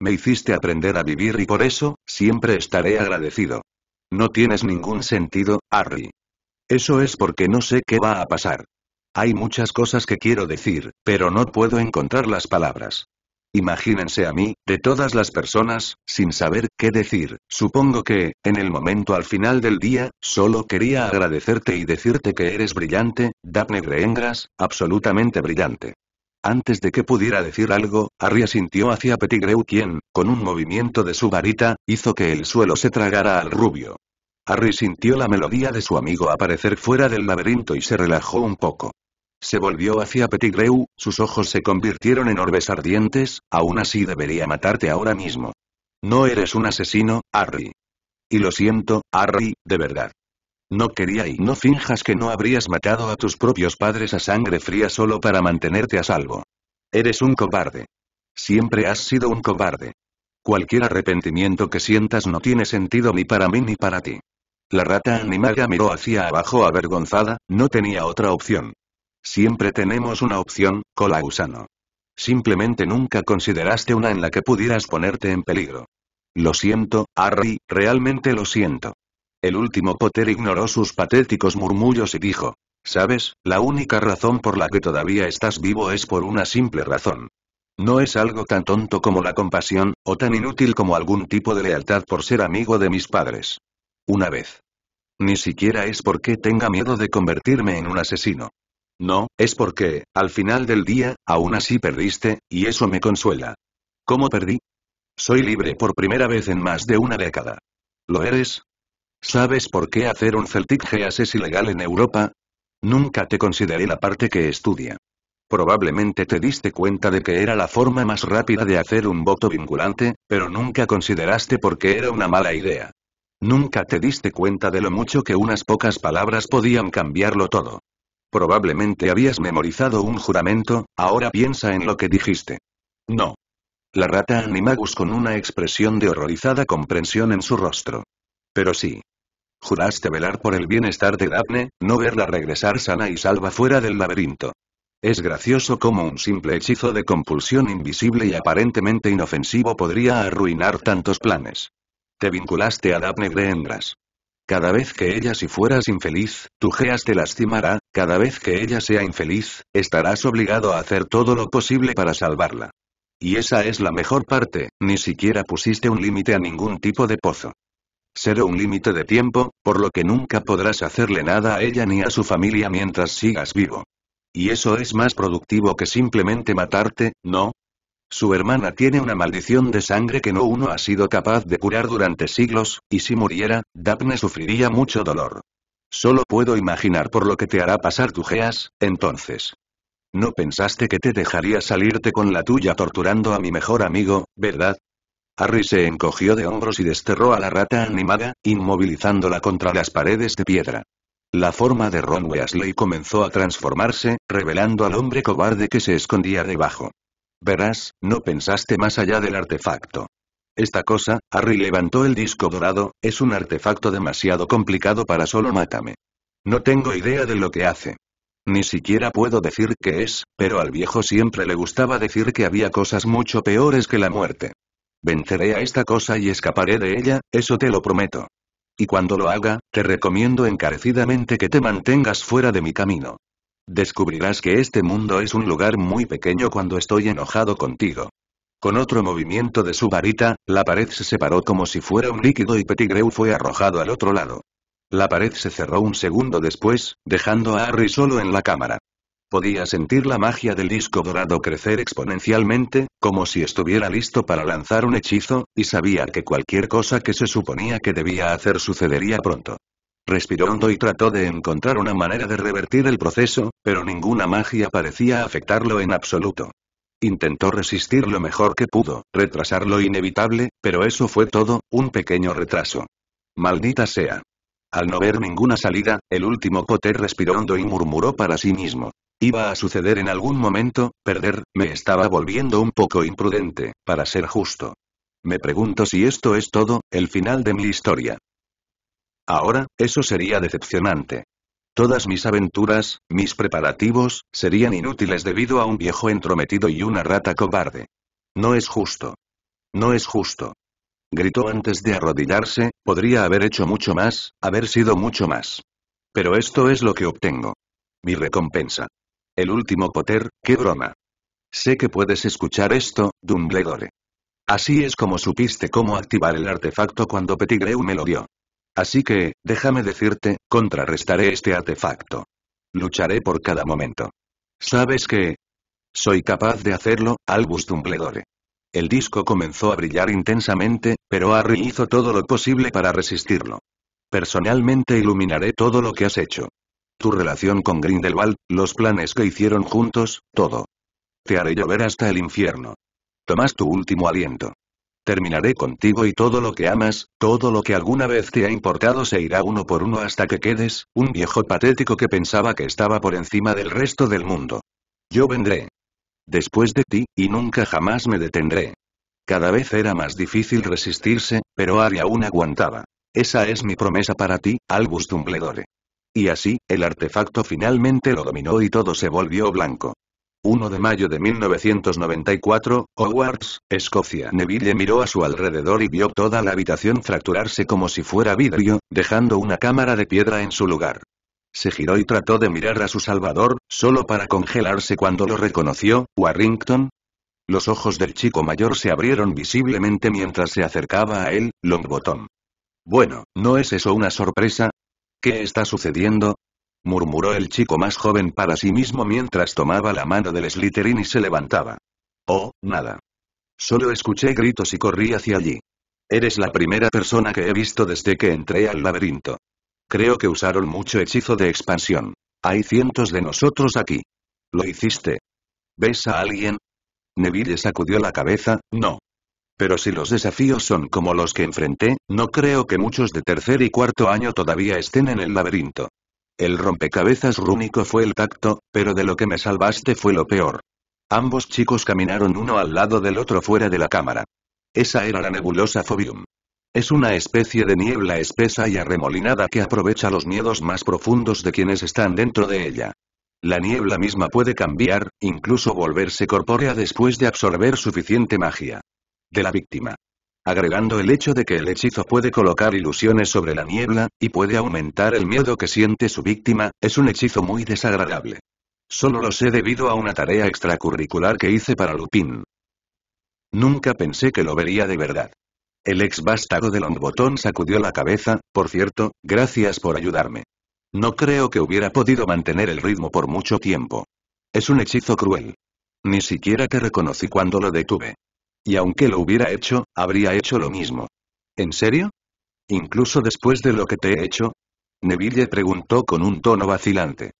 Me hiciste aprender a vivir y por eso, siempre estaré agradecido. No tienes ningún sentido, Harry. Eso es porque no sé qué va a pasar. Hay muchas cosas que quiero decir, pero no puedo encontrar las palabras. Imagínense a mí, de todas las personas, sin saber qué decir, supongo que, en el momento al final del día, solo quería agradecerte y decirte que eres brillante, Daphne Greengras, absolutamente brillante. Antes de que pudiera decir algo, Harry sintió hacia Petigrew quien, con un movimiento de su varita, hizo que el suelo se tragara al rubio. Harry sintió la melodía de su amigo aparecer fuera del laberinto y se relajó un poco. Se volvió hacia Petigreu, sus ojos se convirtieron en orbes ardientes, aún así debería matarte ahora mismo. No eres un asesino, Harry. Y lo siento, Harry, de verdad. No quería y no finjas que no habrías matado a tus propios padres a sangre fría solo para mantenerte a salvo. Eres un cobarde. Siempre has sido un cobarde. Cualquier arrepentimiento que sientas no tiene sentido ni para mí ni para ti. La rata animada miró hacia abajo avergonzada, no tenía otra opción. Siempre tenemos una opción, cola Simplemente nunca consideraste una en la que pudieras ponerte en peligro. Lo siento, Harry, realmente lo siento. El último Potter ignoró sus patéticos murmullos y dijo, ¿sabes? La única razón por la que todavía estás vivo es por una simple razón. No es algo tan tonto como la compasión, o tan inútil como algún tipo de lealtad por ser amigo de mis padres. Una vez. Ni siquiera es porque tenga miedo de convertirme en un asesino. No, es porque, al final del día, aún así perdiste, y eso me consuela. ¿Cómo perdí? Soy libre por primera vez en más de una década. ¿Lo eres? ¿Sabes por qué hacer un Celtic Geas es ilegal en Europa? Nunca te consideré la parte que estudia. Probablemente te diste cuenta de que era la forma más rápida de hacer un voto vinculante, pero nunca consideraste por qué era una mala idea. Nunca te diste cuenta de lo mucho que unas pocas palabras podían cambiarlo todo. Probablemente habías memorizado un juramento, ahora piensa en lo que dijiste. No. La rata animagus con una expresión de horrorizada comprensión en su rostro. Pero sí. Juraste velar por el bienestar de Daphne, no verla regresar sana y salva fuera del laberinto. Es gracioso cómo un simple hechizo de compulsión invisible y aparentemente inofensivo podría arruinar tantos planes. Te vinculaste a Daphne hembras cada vez que ella si fueras infeliz, tu Geas te lastimará, cada vez que ella sea infeliz, estarás obligado a hacer todo lo posible para salvarla. Y esa es la mejor parte, ni siquiera pusiste un límite a ningún tipo de pozo. Será un límite de tiempo, por lo que nunca podrás hacerle nada a ella ni a su familia mientras sigas vivo. Y eso es más productivo que simplemente matarte, ¿no? Su hermana tiene una maldición de sangre que no uno ha sido capaz de curar durante siglos, y si muriera, Daphne sufriría mucho dolor. Solo puedo imaginar por lo que te hará pasar tu Geas, entonces. No pensaste que te dejaría salirte con la tuya torturando a mi mejor amigo, ¿verdad? Harry se encogió de hombros y desterró a la rata animada, inmovilizándola contra las paredes de piedra. La forma de Ron Weasley comenzó a transformarse, revelando al hombre cobarde que se escondía debajo. Verás, no pensaste más allá del artefacto. Esta cosa, Harry levantó el disco dorado, es un artefacto demasiado complicado para solo mátame. No tengo idea de lo que hace. Ni siquiera puedo decir qué es, pero al viejo siempre le gustaba decir que había cosas mucho peores que la muerte. Venceré a esta cosa y escaparé de ella, eso te lo prometo. Y cuando lo haga, te recomiendo encarecidamente que te mantengas fuera de mi camino. Descubrirás que este mundo es un lugar muy pequeño cuando estoy enojado contigo. Con otro movimiento de su varita, la pared se separó como si fuera un líquido y Pettigrew fue arrojado al otro lado. La pared se cerró un segundo después, dejando a Harry solo en la cámara. Podía sentir la magia del disco dorado crecer exponencialmente, como si estuviera listo para lanzar un hechizo, y sabía que cualquier cosa que se suponía que debía hacer sucedería pronto. Respiró hondo y trató de encontrar una manera de revertir el proceso, pero ninguna magia parecía afectarlo en absoluto. Intentó resistir lo mejor que pudo, retrasar lo inevitable, pero eso fue todo, un pequeño retraso. Maldita sea. Al no ver ninguna salida, el último Potter respiró hondo y murmuró para sí mismo. Iba a suceder en algún momento, perder, me estaba volviendo un poco imprudente, para ser justo. Me pregunto si esto es todo, el final de mi historia. Ahora, eso sería decepcionante. Todas mis aventuras, mis preparativos, serían inútiles debido a un viejo entrometido y una rata cobarde. No es justo. No es justo. Gritó antes de arrodillarse, podría haber hecho mucho más, haber sido mucho más. Pero esto es lo que obtengo. Mi recompensa. El último poder, qué broma. Sé que puedes escuchar esto, Dumbledore. Así es como supiste cómo activar el artefacto cuando Pettigrew me lo dio. Así que, déjame decirte, contrarrestaré este artefacto. Lucharé por cada momento. ¿Sabes que Soy capaz de hacerlo, Albus Dumbledore. El disco comenzó a brillar intensamente, pero Harry hizo todo lo posible para resistirlo. Personalmente iluminaré todo lo que has hecho. Tu relación con Grindelwald, los planes que hicieron juntos, todo. Te haré llover hasta el infierno. Tomás tu último aliento. Terminaré contigo y todo lo que amas, todo lo que alguna vez te ha importado se irá uno por uno hasta que quedes, un viejo patético que pensaba que estaba por encima del resto del mundo. Yo vendré. Después de ti, y nunca jamás me detendré. Cada vez era más difícil resistirse, pero Ari aún aguantaba. Esa es mi promesa para ti, Albus Dumbledore. Y así, el artefacto finalmente lo dominó y todo se volvió blanco. 1 de mayo de 1994, Hogwarts, Escocia. Neville miró a su alrededor y vio toda la habitación fracturarse como si fuera vidrio, dejando una cámara de piedra en su lugar. Se giró y trató de mirar a su salvador, solo para congelarse cuando lo reconoció, Warrington. Los ojos del chico mayor se abrieron visiblemente mientras se acercaba a él, Longbottom. Bueno, ¿no es eso una sorpresa? ¿Qué está sucediendo? murmuró el chico más joven para sí mismo mientras tomaba la mano del Slytherin y se levantaba. Oh, nada. Solo escuché gritos y corrí hacia allí. Eres la primera persona que he visto desde que entré al laberinto. Creo que usaron mucho hechizo de expansión. Hay cientos de nosotros aquí. Lo hiciste. ¿Ves a alguien? Neville sacudió la cabeza, no. Pero si los desafíos son como los que enfrenté, no creo que muchos de tercer y cuarto año todavía estén en el laberinto. El rompecabezas rúnico fue el tacto, pero de lo que me salvaste fue lo peor. Ambos chicos caminaron uno al lado del otro fuera de la cámara. Esa era la nebulosa Phobium. Es una especie de niebla espesa y arremolinada que aprovecha los miedos más profundos de quienes están dentro de ella. La niebla misma puede cambiar, incluso volverse corpórea después de absorber suficiente magia. De la víctima agregando el hecho de que el hechizo puede colocar ilusiones sobre la niebla, y puede aumentar el miedo que siente su víctima, es un hechizo muy desagradable. Solo lo sé debido a una tarea extracurricular que hice para Lupin. Nunca pensé que lo vería de verdad. El ex bastardo de Longbottom sacudió la cabeza, por cierto, gracias por ayudarme. No creo que hubiera podido mantener el ritmo por mucho tiempo. Es un hechizo cruel. Ni siquiera te reconocí cuando lo detuve. Y aunque lo hubiera hecho, habría hecho lo mismo. ¿En serio? ¿Incluso después de lo que te he hecho? Neville preguntó con un tono vacilante.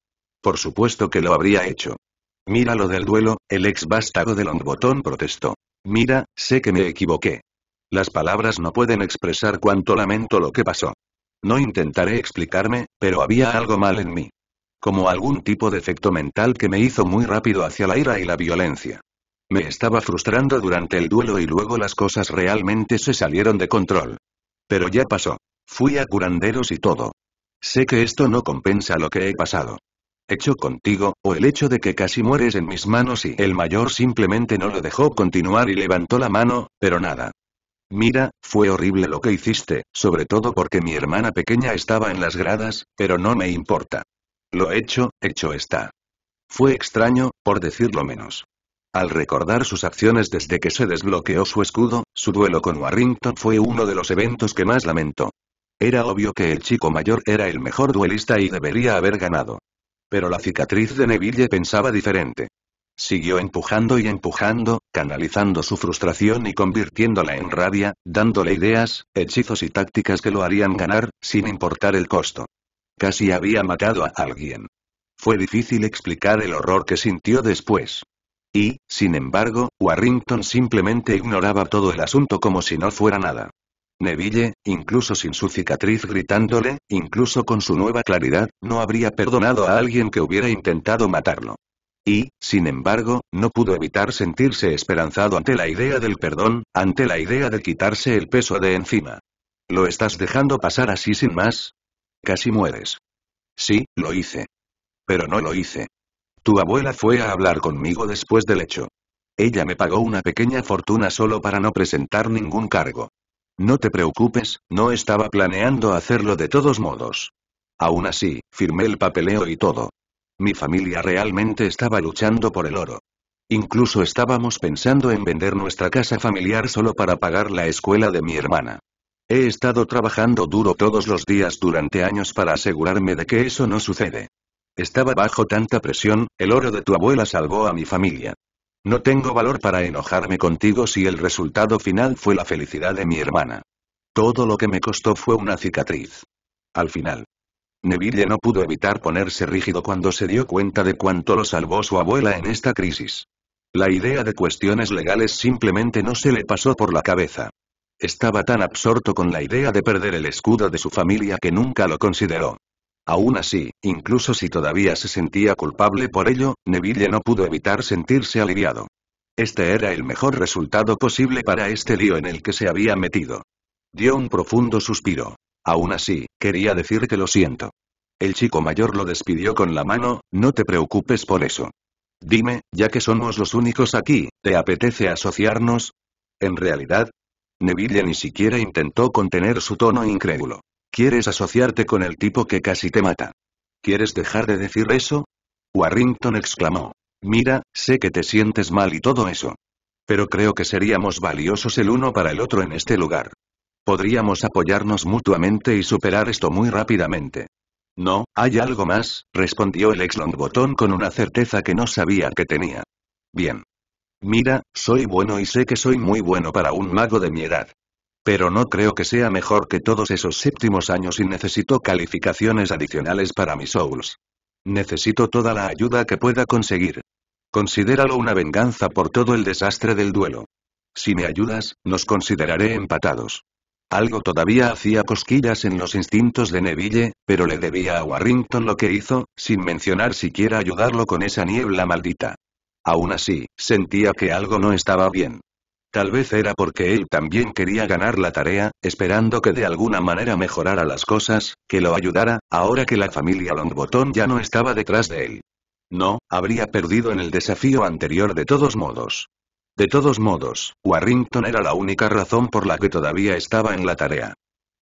Por supuesto que lo habría hecho. Mira lo del duelo, el ex vástago de Longbottom protestó. Mira, sé que me equivoqué. Las palabras no pueden expresar cuánto lamento lo que pasó. No intentaré explicarme, pero había algo mal en mí. Como algún tipo de efecto mental que me hizo muy rápido hacia la ira y la violencia. Me estaba frustrando durante el duelo y luego las cosas realmente se salieron de control. Pero ya pasó. Fui a curanderos y todo. Sé que esto no compensa lo que he pasado. Hecho contigo, o el hecho de que casi mueres en mis manos y el mayor simplemente no lo dejó continuar y levantó la mano, pero nada. Mira, fue horrible lo que hiciste, sobre todo porque mi hermana pequeña estaba en las gradas, pero no me importa. Lo hecho, hecho está. Fue extraño, por decirlo menos. Al recordar sus acciones desde que se desbloqueó su escudo, su duelo con Warrington fue uno de los eventos que más lamentó. Era obvio que el chico mayor era el mejor duelista y debería haber ganado. Pero la cicatriz de Neville pensaba diferente. Siguió empujando y empujando, canalizando su frustración y convirtiéndola en rabia, dándole ideas, hechizos y tácticas que lo harían ganar, sin importar el costo. Casi había matado a alguien. Fue difícil explicar el horror que sintió después. Y, sin embargo, Warrington simplemente ignoraba todo el asunto como si no fuera nada. Neville, incluso sin su cicatriz gritándole, incluso con su nueva claridad, no habría perdonado a alguien que hubiera intentado matarlo. Y, sin embargo, no pudo evitar sentirse esperanzado ante la idea del perdón, ante la idea de quitarse el peso de encima. ¿Lo estás dejando pasar así sin más? Casi mueres. Sí, lo hice. Pero no lo hice. Tu abuela fue a hablar conmigo después del hecho. Ella me pagó una pequeña fortuna solo para no presentar ningún cargo. No te preocupes, no estaba planeando hacerlo de todos modos. Aún así, firmé el papeleo y todo. Mi familia realmente estaba luchando por el oro. Incluso estábamos pensando en vender nuestra casa familiar solo para pagar la escuela de mi hermana. He estado trabajando duro todos los días durante años para asegurarme de que eso no sucede. Estaba bajo tanta presión, el oro de tu abuela salvó a mi familia. No tengo valor para enojarme contigo si el resultado final fue la felicidad de mi hermana. Todo lo que me costó fue una cicatriz. Al final. Neville no pudo evitar ponerse rígido cuando se dio cuenta de cuánto lo salvó su abuela en esta crisis. La idea de cuestiones legales simplemente no se le pasó por la cabeza. Estaba tan absorto con la idea de perder el escudo de su familia que nunca lo consideró. Aún así, incluso si todavía se sentía culpable por ello, Neville no pudo evitar sentirse aliviado. Este era el mejor resultado posible para este lío en el que se había metido. Dio un profundo suspiro. Aún así, quería decir que lo siento. El chico mayor lo despidió con la mano, no te preocupes por eso. Dime, ya que somos los únicos aquí, ¿te apetece asociarnos? En realidad, Neville ni siquiera intentó contener su tono incrédulo. Quieres asociarte con el tipo que casi te mata. ¿Quieres dejar de decir eso? Warrington exclamó. Mira, sé que te sientes mal y todo eso. Pero creo que seríamos valiosos el uno para el otro en este lugar. Podríamos apoyarnos mutuamente y superar esto muy rápidamente. No, hay algo más, respondió el ex Longbotón con una certeza que no sabía que tenía. Bien. Mira, soy bueno y sé que soy muy bueno para un mago de mi edad. Pero no creo que sea mejor que todos esos séptimos años y necesito calificaciones adicionales para mis souls. Necesito toda la ayuda que pueda conseguir. Considéralo una venganza por todo el desastre del duelo. Si me ayudas, nos consideraré empatados. Algo todavía hacía cosquillas en los instintos de Neville, pero le debía a Warrington lo que hizo, sin mencionar siquiera ayudarlo con esa niebla maldita. Aún así, sentía que algo no estaba bien. Tal vez era porque él también quería ganar la tarea, esperando que de alguna manera mejorara las cosas, que lo ayudara, ahora que la familia Longbottom ya no estaba detrás de él. No, habría perdido en el desafío anterior de todos modos. De todos modos, Warrington era la única razón por la que todavía estaba en la tarea.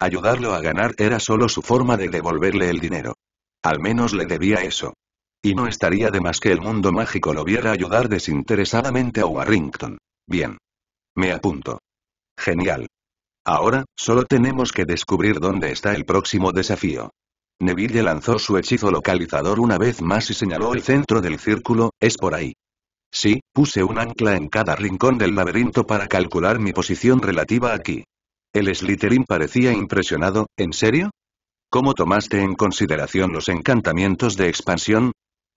Ayudarlo a ganar era solo su forma de devolverle el dinero. Al menos le debía eso. Y no estaría de más que el mundo mágico lo viera ayudar desinteresadamente a Warrington. Bien. Me apunto. Genial. Ahora, solo tenemos que descubrir dónde está el próximo desafío. Neville lanzó su hechizo localizador una vez más y señaló el centro del círculo, es por ahí. Sí, puse un ancla en cada rincón del laberinto para calcular mi posición relativa aquí. El Slytherin parecía impresionado, ¿en serio? ¿Cómo tomaste en consideración los encantamientos de expansión?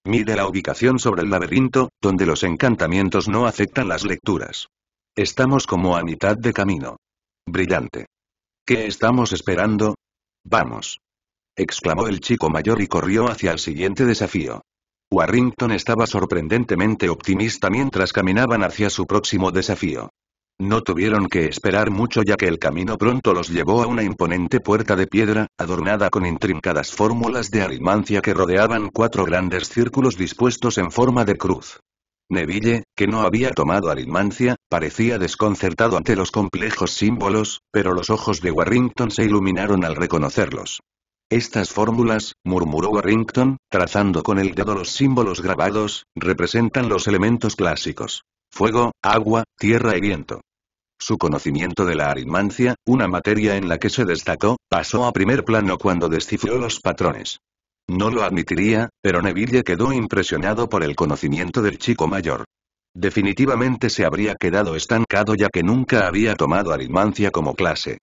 Mide la ubicación sobre el laberinto, donde los encantamientos no afectan las lecturas. Estamos como a mitad de camino. Brillante. ¿Qué estamos esperando? Vamos. exclamó el chico mayor y corrió hacia el siguiente desafío. Warrington estaba sorprendentemente optimista mientras caminaban hacia su próximo desafío. No tuvieron que esperar mucho ya que el camino pronto los llevó a una imponente puerta de piedra, adornada con intrincadas fórmulas de arimancia que rodeaban cuatro grandes círculos dispuestos en forma de cruz. Neville, que no había tomado arimancia, parecía desconcertado ante los complejos símbolos, pero los ojos de Warrington se iluminaron al reconocerlos. Estas fórmulas, murmuró Warrington, trazando con el dedo los símbolos grabados, representan los elementos clásicos. Fuego, agua, tierra y viento. Su conocimiento de la arimancia, una materia en la que se destacó, pasó a primer plano cuando descifró los patrones. No lo admitiría, pero Neville quedó impresionado por el conocimiento del chico mayor. Definitivamente se habría quedado estancado ya que nunca había tomado aritmancia como clase.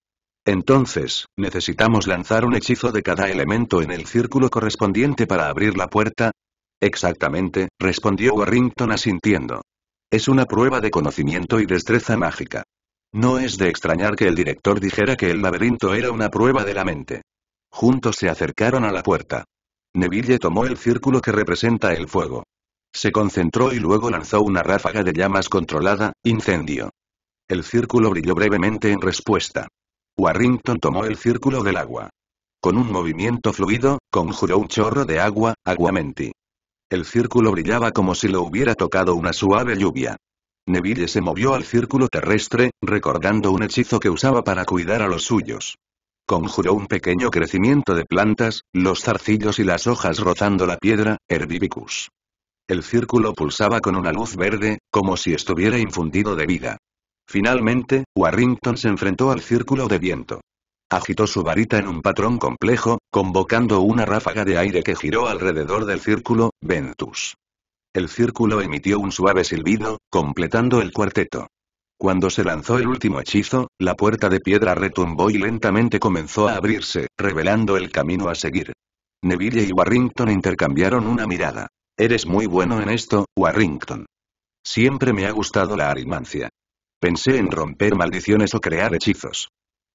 Entonces, necesitamos lanzar un hechizo de cada elemento en el círculo correspondiente para abrir la puerta. Exactamente, respondió Warrington asintiendo. Es una prueba de conocimiento y destreza mágica. No es de extrañar que el director dijera que el laberinto era una prueba de la mente. Juntos se acercaron a la puerta. Neville tomó el círculo que representa el fuego. Se concentró y luego lanzó una ráfaga de llamas controlada, incendio. El círculo brilló brevemente en respuesta. Warrington tomó el círculo del agua. Con un movimiento fluido, conjuró un chorro de agua, aguamenti. El círculo brillaba como si lo hubiera tocado una suave lluvia. Neville se movió al círculo terrestre, recordando un hechizo que usaba para cuidar a los suyos. Conjuró un pequeño crecimiento de plantas, los zarcillos y las hojas rozando la piedra, Herbivicus. El círculo pulsaba con una luz verde, como si estuviera infundido de vida. Finalmente, Warrington se enfrentó al círculo de viento. Agitó su varita en un patrón complejo, convocando una ráfaga de aire que giró alrededor del círculo, Ventus. El círculo emitió un suave silbido, completando el cuarteto. Cuando se lanzó el último hechizo, la puerta de piedra retumbó y lentamente comenzó a abrirse, revelando el camino a seguir. Neville y Warrington intercambiaron una mirada. Eres muy bueno en esto, Warrington. Siempre me ha gustado la arimancia. Pensé en romper maldiciones o crear hechizos.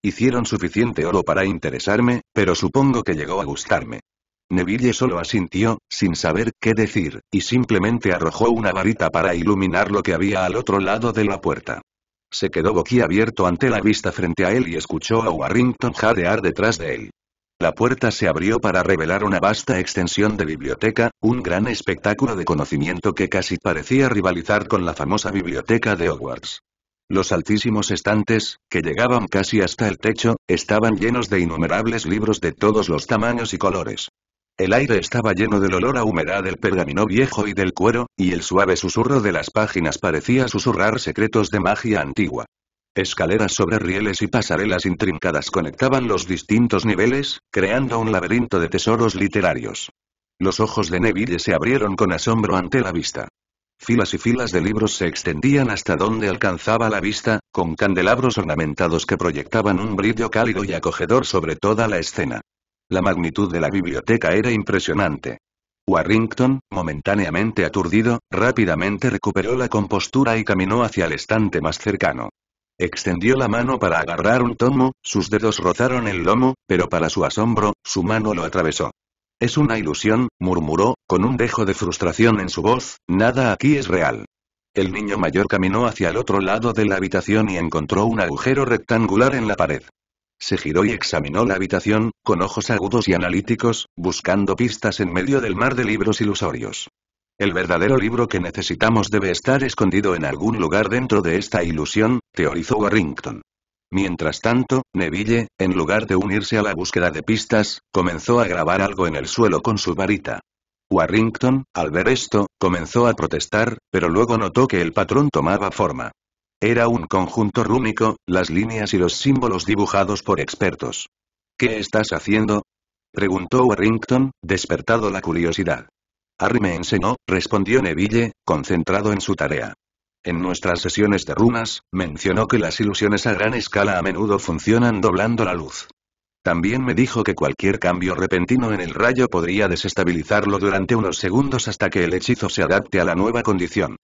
Hicieron suficiente oro para interesarme, pero supongo que llegó a gustarme. Neville solo asintió, sin saber qué decir, y simplemente arrojó una varita para iluminar lo que había al otro lado de la puerta. Se quedó boquiabierto ante la vista frente a él y escuchó a Warrington jadear detrás de él. La puerta se abrió para revelar una vasta extensión de biblioteca, un gran espectáculo de conocimiento que casi parecía rivalizar con la famosa biblioteca de Hogwarts. Los altísimos estantes, que llegaban casi hasta el techo, estaban llenos de innumerables libros de todos los tamaños y colores. El aire estaba lleno del olor a humedad del pergamino viejo y del cuero, y el suave susurro de las páginas parecía susurrar secretos de magia antigua. Escaleras sobre rieles y pasarelas intrincadas conectaban los distintos niveles, creando un laberinto de tesoros literarios. Los ojos de Neville se abrieron con asombro ante la vista. Filas y filas de libros se extendían hasta donde alcanzaba la vista, con candelabros ornamentados que proyectaban un brillo cálido y acogedor sobre toda la escena. La magnitud de la biblioteca era impresionante. Warrington, momentáneamente aturdido, rápidamente recuperó la compostura y caminó hacia el estante más cercano. Extendió la mano para agarrar un tomo, sus dedos rozaron el lomo, pero para su asombro, su mano lo atravesó. Es una ilusión, murmuró, con un dejo de frustración en su voz, nada aquí es real. El niño mayor caminó hacia el otro lado de la habitación y encontró un agujero rectangular en la pared. Se giró y examinó la habitación, con ojos agudos y analíticos, buscando pistas en medio del mar de libros ilusorios. El verdadero libro que necesitamos debe estar escondido en algún lugar dentro de esta ilusión, teorizó Warrington. Mientras tanto, Neville, en lugar de unirse a la búsqueda de pistas, comenzó a grabar algo en el suelo con su varita. Warrington, al ver esto, comenzó a protestar, pero luego notó que el patrón tomaba forma. Era un conjunto rúnico, las líneas y los símbolos dibujados por expertos. ¿Qué estás haciendo? preguntó Warrington, despertado la curiosidad. Harry me enseñó, respondió Neville, concentrado en su tarea. En nuestras sesiones de runas, mencionó que las ilusiones a gran escala a menudo funcionan doblando la luz. También me dijo que cualquier cambio repentino en el rayo podría desestabilizarlo durante unos segundos hasta que el hechizo se adapte a la nueva condición.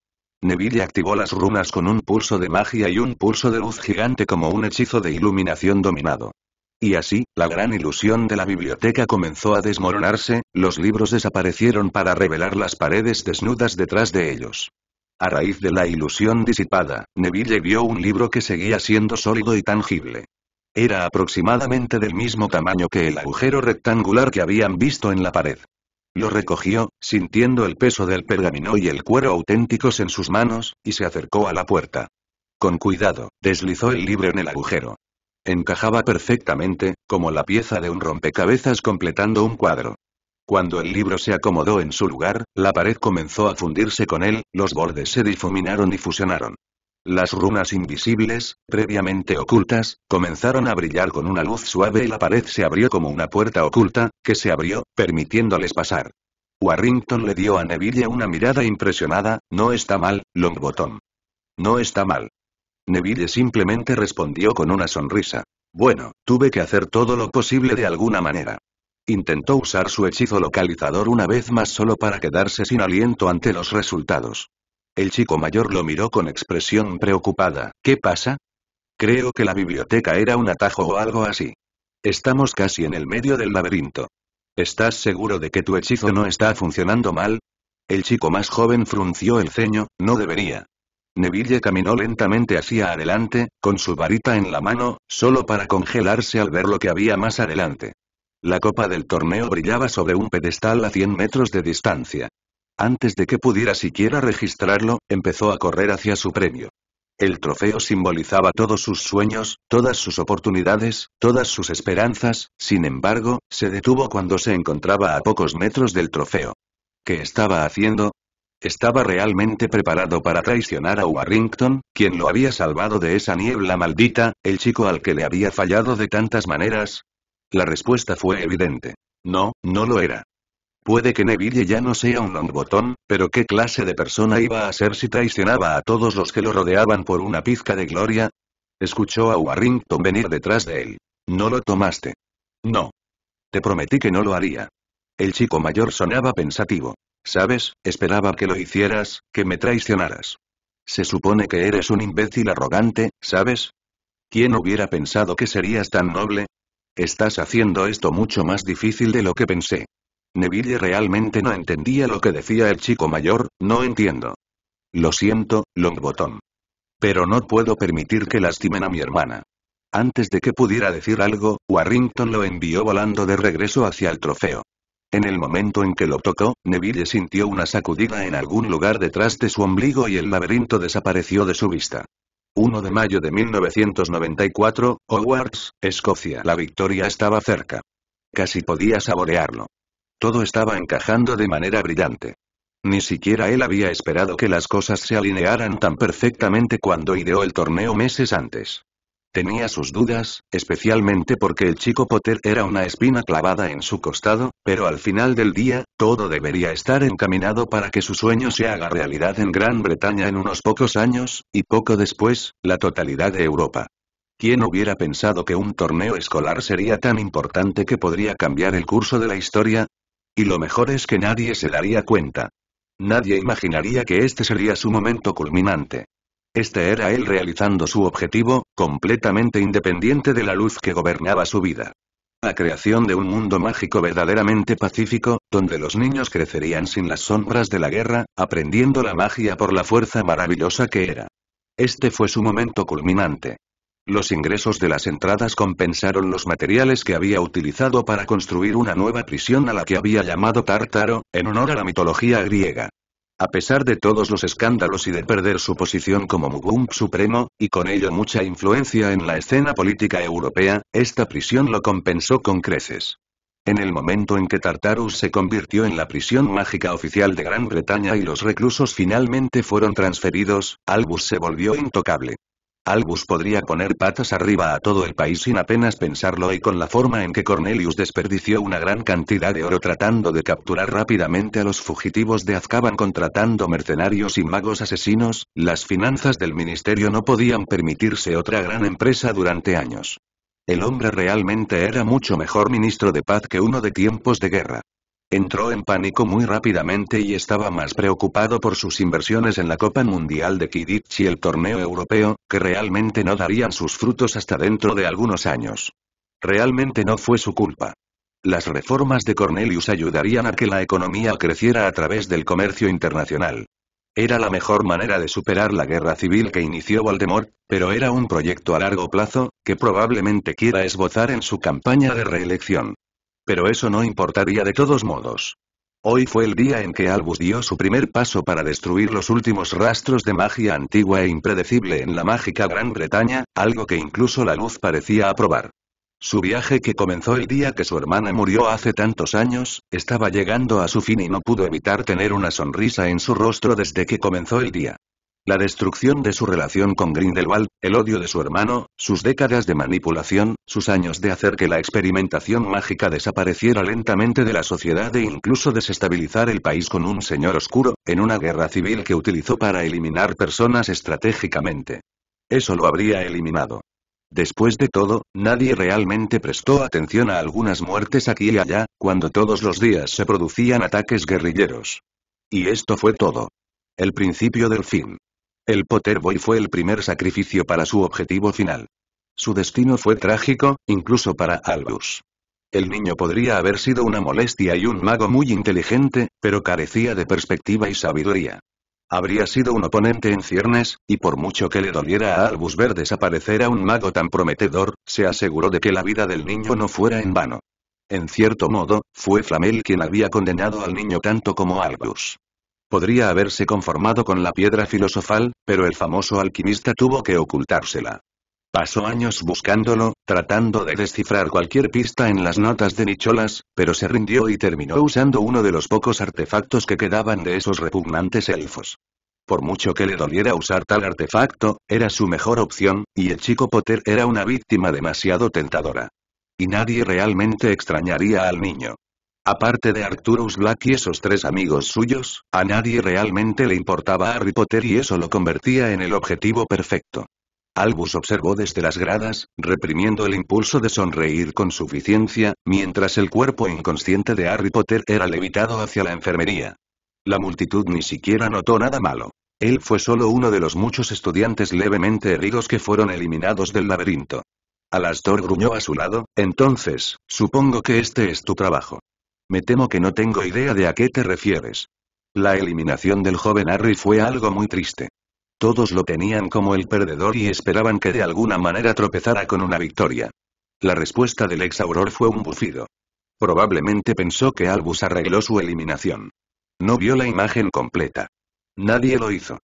Neville activó las runas con un pulso de magia y un pulso de luz gigante como un hechizo de iluminación dominado. Y así, la gran ilusión de la biblioteca comenzó a desmoronarse, los libros desaparecieron para revelar las paredes desnudas detrás de ellos. A raíz de la ilusión disipada, Neville vio un libro que seguía siendo sólido y tangible. Era aproximadamente del mismo tamaño que el agujero rectangular que habían visto en la pared. Lo recogió, sintiendo el peso del pergamino y el cuero auténticos en sus manos, y se acercó a la puerta. Con cuidado, deslizó el libro en el agujero. Encajaba perfectamente, como la pieza de un rompecabezas completando un cuadro. Cuando el libro se acomodó en su lugar, la pared comenzó a fundirse con él, los bordes se difuminaron y fusionaron. Las runas invisibles, previamente ocultas, comenzaron a brillar con una luz suave y la pared se abrió como una puerta oculta, que se abrió, permitiéndoles pasar. Warrington le dio a Neville una mirada impresionada, no está mal, Longbottom. No está mal. Neville simplemente respondió con una sonrisa. Bueno, tuve que hacer todo lo posible de alguna manera. Intentó usar su hechizo localizador una vez más solo para quedarse sin aliento ante los resultados. El chico mayor lo miró con expresión preocupada. ¿Qué pasa? Creo que la biblioteca era un atajo o algo así. Estamos casi en el medio del laberinto. ¿Estás seguro de que tu hechizo no está funcionando mal? El chico más joven frunció el ceño, no debería. Neville caminó lentamente hacia adelante, con su varita en la mano, solo para congelarse al ver lo que había más adelante. La copa del torneo brillaba sobre un pedestal a 100 metros de distancia. Antes de que pudiera siquiera registrarlo, empezó a correr hacia su premio. El trofeo simbolizaba todos sus sueños, todas sus oportunidades, todas sus esperanzas, sin embargo, se detuvo cuando se encontraba a pocos metros del trofeo. ¿Qué estaba haciendo? ¿Estaba realmente preparado para traicionar a Warrington, quien lo había salvado de esa niebla maldita, el chico al que le había fallado de tantas maneras? La respuesta fue evidente. No, no lo era. Puede que Neville ya no sea un longbotón, pero ¿qué clase de persona iba a ser si traicionaba a todos los que lo rodeaban por una pizca de gloria? Escuchó a Warrington venir detrás de él. No lo tomaste. No. Te prometí que no lo haría. El chico mayor sonaba pensativo. Sabes, esperaba que lo hicieras, que me traicionaras. Se supone que eres un imbécil arrogante, ¿sabes? ¿Quién hubiera pensado que serías tan noble? Estás haciendo esto mucho más difícil de lo que pensé. Neville realmente no entendía lo que decía el chico mayor, no entiendo. Lo siento, Longbottom. Pero no puedo permitir que lastimen a mi hermana. Antes de que pudiera decir algo, Warrington lo envió volando de regreso hacia el trofeo. En el momento en que lo tocó, Neville sintió una sacudida en algún lugar detrás de su ombligo y el laberinto desapareció de su vista. 1 de mayo de 1994, Hogwarts, Escocia. La victoria estaba cerca. Casi podía saborearlo. Todo estaba encajando de manera brillante. Ni siquiera él había esperado que las cosas se alinearan tan perfectamente cuando ideó el torneo meses antes. Tenía sus dudas, especialmente porque el chico Potter era una espina clavada en su costado, pero al final del día, todo debería estar encaminado para que su sueño se haga realidad en Gran Bretaña en unos pocos años, y poco después, la totalidad de Europa. ¿Quién hubiera pensado que un torneo escolar sería tan importante que podría cambiar el curso de la historia? Y lo mejor es que nadie se daría cuenta. Nadie imaginaría que este sería su momento culminante. Este era él realizando su objetivo, completamente independiente de la luz que gobernaba su vida. La creación de un mundo mágico verdaderamente pacífico, donde los niños crecerían sin las sombras de la guerra, aprendiendo la magia por la fuerza maravillosa que era. Este fue su momento culminante. Los ingresos de las entradas compensaron los materiales que había utilizado para construir una nueva prisión a la que había llamado Tartaro, en honor a la mitología griega. A pesar de todos los escándalos y de perder su posición como Mugum supremo, y con ello mucha influencia en la escena política europea, esta prisión lo compensó con creces. En el momento en que Tartarus se convirtió en la prisión mágica oficial de Gran Bretaña y los reclusos finalmente fueron transferidos, Albus se volvió intocable. Albus podría poner patas arriba a todo el país sin apenas pensarlo y con la forma en que Cornelius desperdició una gran cantidad de oro tratando de capturar rápidamente a los fugitivos de Azkaban contratando mercenarios y magos asesinos, las finanzas del ministerio no podían permitirse otra gran empresa durante años. El hombre realmente era mucho mejor ministro de paz que uno de tiempos de guerra. Entró en pánico muy rápidamente y estaba más preocupado por sus inversiones en la Copa Mundial de Kidditch y el torneo europeo, que realmente no darían sus frutos hasta dentro de algunos años. Realmente no fue su culpa. Las reformas de Cornelius ayudarían a que la economía creciera a través del comercio internacional. Era la mejor manera de superar la guerra civil que inició Voldemort, pero era un proyecto a largo plazo, que probablemente quiera esbozar en su campaña de reelección. Pero eso no importaría de todos modos. Hoy fue el día en que Albus dio su primer paso para destruir los últimos rastros de magia antigua e impredecible en la mágica Gran Bretaña, algo que incluso la luz parecía aprobar. Su viaje que comenzó el día que su hermana murió hace tantos años, estaba llegando a su fin y no pudo evitar tener una sonrisa en su rostro desde que comenzó el día. La destrucción de su relación con Grindelwald, el odio de su hermano, sus décadas de manipulación, sus años de hacer que la experimentación mágica desapareciera lentamente de la sociedad e incluso desestabilizar el país con un señor oscuro, en una guerra civil que utilizó para eliminar personas estratégicamente. Eso lo habría eliminado. Después de todo, nadie realmente prestó atención a algunas muertes aquí y allá, cuando todos los días se producían ataques guerrilleros. Y esto fue todo. El principio del fin. El Potterboy fue el primer sacrificio para su objetivo final. Su destino fue trágico, incluso para Albus. El niño podría haber sido una molestia y un mago muy inteligente, pero carecía de perspectiva y sabiduría. Habría sido un oponente en ciernes, y por mucho que le doliera a Albus ver desaparecer a un mago tan prometedor, se aseguró de que la vida del niño no fuera en vano. En cierto modo, fue Flamel quien había condenado al niño tanto como Albus. Podría haberse conformado con la piedra filosofal, pero el famoso alquimista tuvo que ocultársela. Pasó años buscándolo, tratando de descifrar cualquier pista en las notas de Nicholas, pero se rindió y terminó usando uno de los pocos artefactos que quedaban de esos repugnantes elfos. Por mucho que le doliera usar tal artefacto, era su mejor opción, y el chico Potter era una víctima demasiado tentadora. Y nadie realmente extrañaría al niño. Aparte de Arcturus Black y esos tres amigos suyos, a nadie realmente le importaba Harry Potter y eso lo convertía en el objetivo perfecto. Albus observó desde las gradas, reprimiendo el impulso de sonreír con suficiencia, mientras el cuerpo inconsciente de Harry Potter era levitado hacia la enfermería. La multitud ni siquiera notó nada malo. Él fue solo uno de los muchos estudiantes levemente heridos que fueron eliminados del laberinto. Alastor gruñó a su lado, entonces, supongo que este es tu trabajo. Me temo que no tengo idea de a qué te refieres. La eliminación del joven Harry fue algo muy triste. Todos lo tenían como el perdedor y esperaban que de alguna manera tropezara con una victoria. La respuesta del ex Auror fue un bufido. Probablemente pensó que Albus arregló su eliminación. No vio la imagen completa. Nadie lo hizo.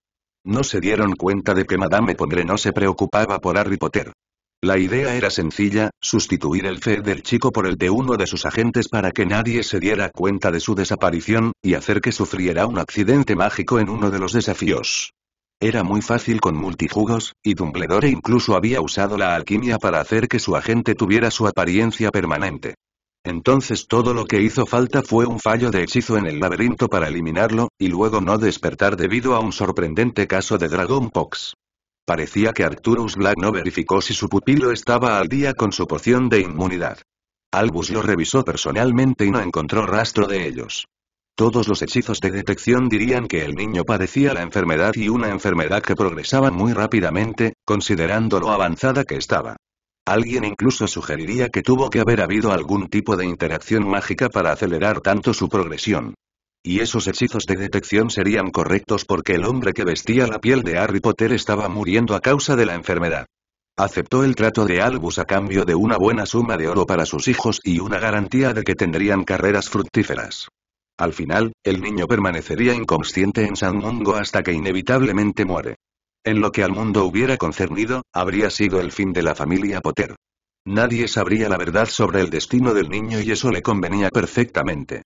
No se dieron cuenta de que Madame Pondré no se preocupaba por Harry Potter. La idea era sencilla, sustituir el fe del chico por el de uno de sus agentes para que nadie se diera cuenta de su desaparición, y hacer que sufriera un accidente mágico en uno de los desafíos. Era muy fácil con multijugos, y Dumbledore incluso había usado la alquimia para hacer que su agente tuviera su apariencia permanente. Entonces todo lo que hizo falta fue un fallo de hechizo en el laberinto para eliminarlo, y luego no despertar debido a un sorprendente caso de Dragon Pox. Parecía que Arcturus Black no verificó si su pupilo estaba al día con su porción de inmunidad. Albus lo revisó personalmente y no encontró rastro de ellos. Todos los hechizos de detección dirían que el niño padecía la enfermedad y una enfermedad que progresaba muy rápidamente, considerando lo avanzada que estaba. Alguien incluso sugeriría que tuvo que haber habido algún tipo de interacción mágica para acelerar tanto su progresión. Y esos hechizos de detección serían correctos porque el hombre que vestía la piel de Harry Potter estaba muriendo a causa de la enfermedad. Aceptó el trato de Albus a cambio de una buena suma de oro para sus hijos y una garantía de que tendrían carreras fructíferas. Al final, el niño permanecería inconsciente en San Mungo hasta que inevitablemente muere. En lo que al mundo hubiera concernido, habría sido el fin de la familia Potter. Nadie sabría la verdad sobre el destino del niño y eso le convenía perfectamente.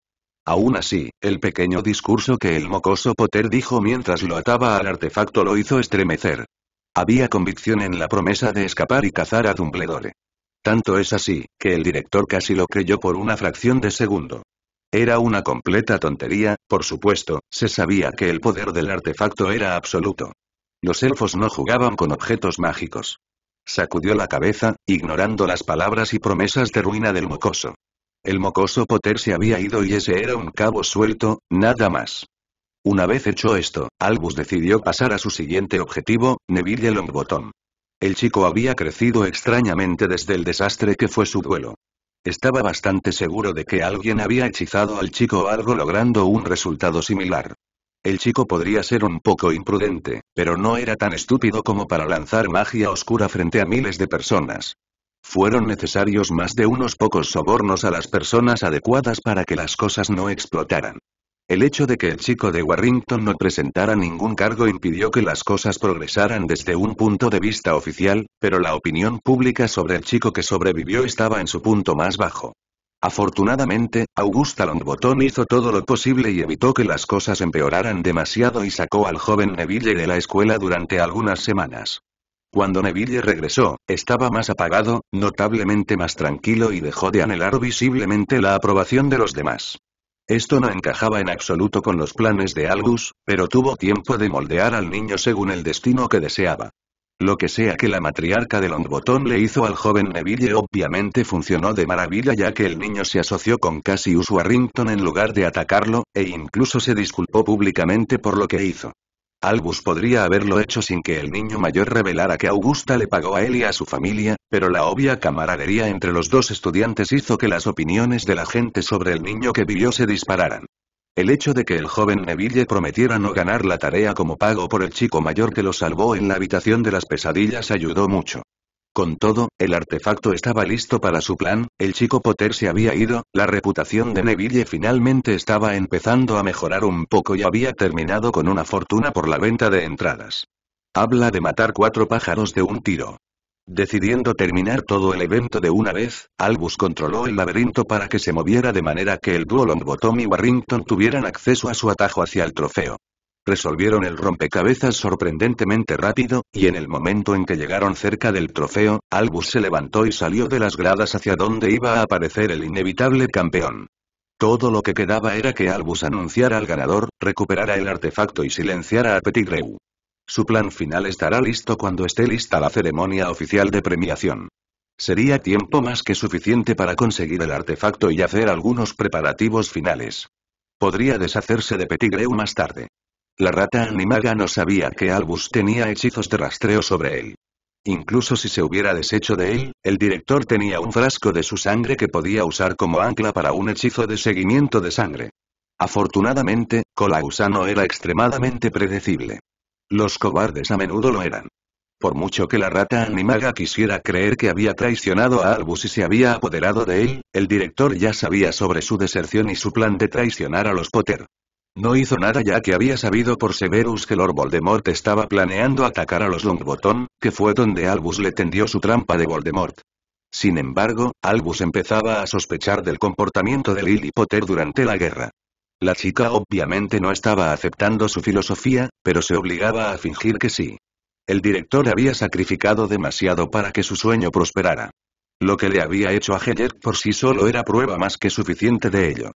Aún así, el pequeño discurso que el mocoso Potter dijo mientras lo ataba al artefacto lo hizo estremecer. Había convicción en la promesa de escapar y cazar a Dumbledore. Tanto es así, que el director casi lo creyó por una fracción de segundo. Era una completa tontería, por supuesto, se sabía que el poder del artefacto era absoluto. Los elfos no jugaban con objetos mágicos. Sacudió la cabeza, ignorando las palabras y promesas de ruina del mocoso. El mocoso Potter se había ido y ese era un cabo suelto, nada más. Una vez hecho esto, Albus decidió pasar a su siguiente objetivo, Neville Longbottom. El chico había crecido extrañamente desde el desastre que fue su duelo. Estaba bastante seguro de que alguien había hechizado al chico algo logrando un resultado similar. El chico podría ser un poco imprudente, pero no era tan estúpido como para lanzar magia oscura frente a miles de personas. Fueron necesarios más de unos pocos sobornos a las personas adecuadas para que las cosas no explotaran. El hecho de que el chico de Warrington no presentara ningún cargo impidió que las cosas progresaran desde un punto de vista oficial, pero la opinión pública sobre el chico que sobrevivió estaba en su punto más bajo. Afortunadamente, Augusta Longbottom hizo todo lo posible y evitó que las cosas empeoraran demasiado y sacó al joven Neville de la escuela durante algunas semanas. Cuando Neville regresó, estaba más apagado, notablemente más tranquilo y dejó de anhelar visiblemente la aprobación de los demás. Esto no encajaba en absoluto con los planes de Algus, pero tuvo tiempo de moldear al niño según el destino que deseaba. Lo que sea que la matriarca de Longbottom le hizo al joven Neville obviamente funcionó de maravilla ya que el niño se asoció con Cassius Warrington en lugar de atacarlo, e incluso se disculpó públicamente por lo que hizo. Albus podría haberlo hecho sin que el niño mayor revelara que Augusta le pagó a él y a su familia, pero la obvia camaradería entre los dos estudiantes hizo que las opiniones de la gente sobre el niño que vivió se dispararan. El hecho de que el joven Neville prometiera no ganar la tarea como pago por el chico mayor que lo salvó en la habitación de las pesadillas ayudó mucho. Con todo, el artefacto estaba listo para su plan, el chico Potter se había ido, la reputación de Neville finalmente estaba empezando a mejorar un poco y había terminado con una fortuna por la venta de entradas. Habla de matar cuatro pájaros de un tiro. Decidiendo terminar todo el evento de una vez, Albus controló el laberinto para que se moviera de manera que el dúo Longbottom y Warrington tuvieran acceso a su atajo hacia el trofeo resolvieron el rompecabezas sorprendentemente rápido, y en el momento en que llegaron cerca del trofeo, Albus se levantó y salió de las gradas hacia donde iba a aparecer el inevitable campeón. Todo lo que quedaba era que Albus anunciara al ganador, recuperara el artefacto y silenciara a Pettigrew. Su plan final estará listo cuando esté lista la ceremonia oficial de premiación. Sería tiempo más que suficiente para conseguir el artefacto y hacer algunos preparativos finales. Podría deshacerse de Pettigrew más tarde. La rata animaga no sabía que Albus tenía hechizos de rastreo sobre él. Incluso si se hubiera deshecho de él, el director tenía un frasco de su sangre que podía usar como ancla para un hechizo de seguimiento de sangre. Afortunadamente, no era extremadamente predecible. Los cobardes a menudo lo eran. Por mucho que la rata animaga quisiera creer que había traicionado a Albus y se había apoderado de él, el director ya sabía sobre su deserción y su plan de traicionar a los Potter. No hizo nada ya que había sabido por Severus que Lord Voldemort estaba planeando atacar a los Longbottom, que fue donde Albus le tendió su trampa de Voldemort. Sin embargo, Albus empezaba a sospechar del comportamiento de Lily Potter durante la guerra. La chica obviamente no estaba aceptando su filosofía, pero se obligaba a fingir que sí. El director había sacrificado demasiado para que su sueño prosperara. Lo que le había hecho a Heller por sí solo era prueba más que suficiente de ello.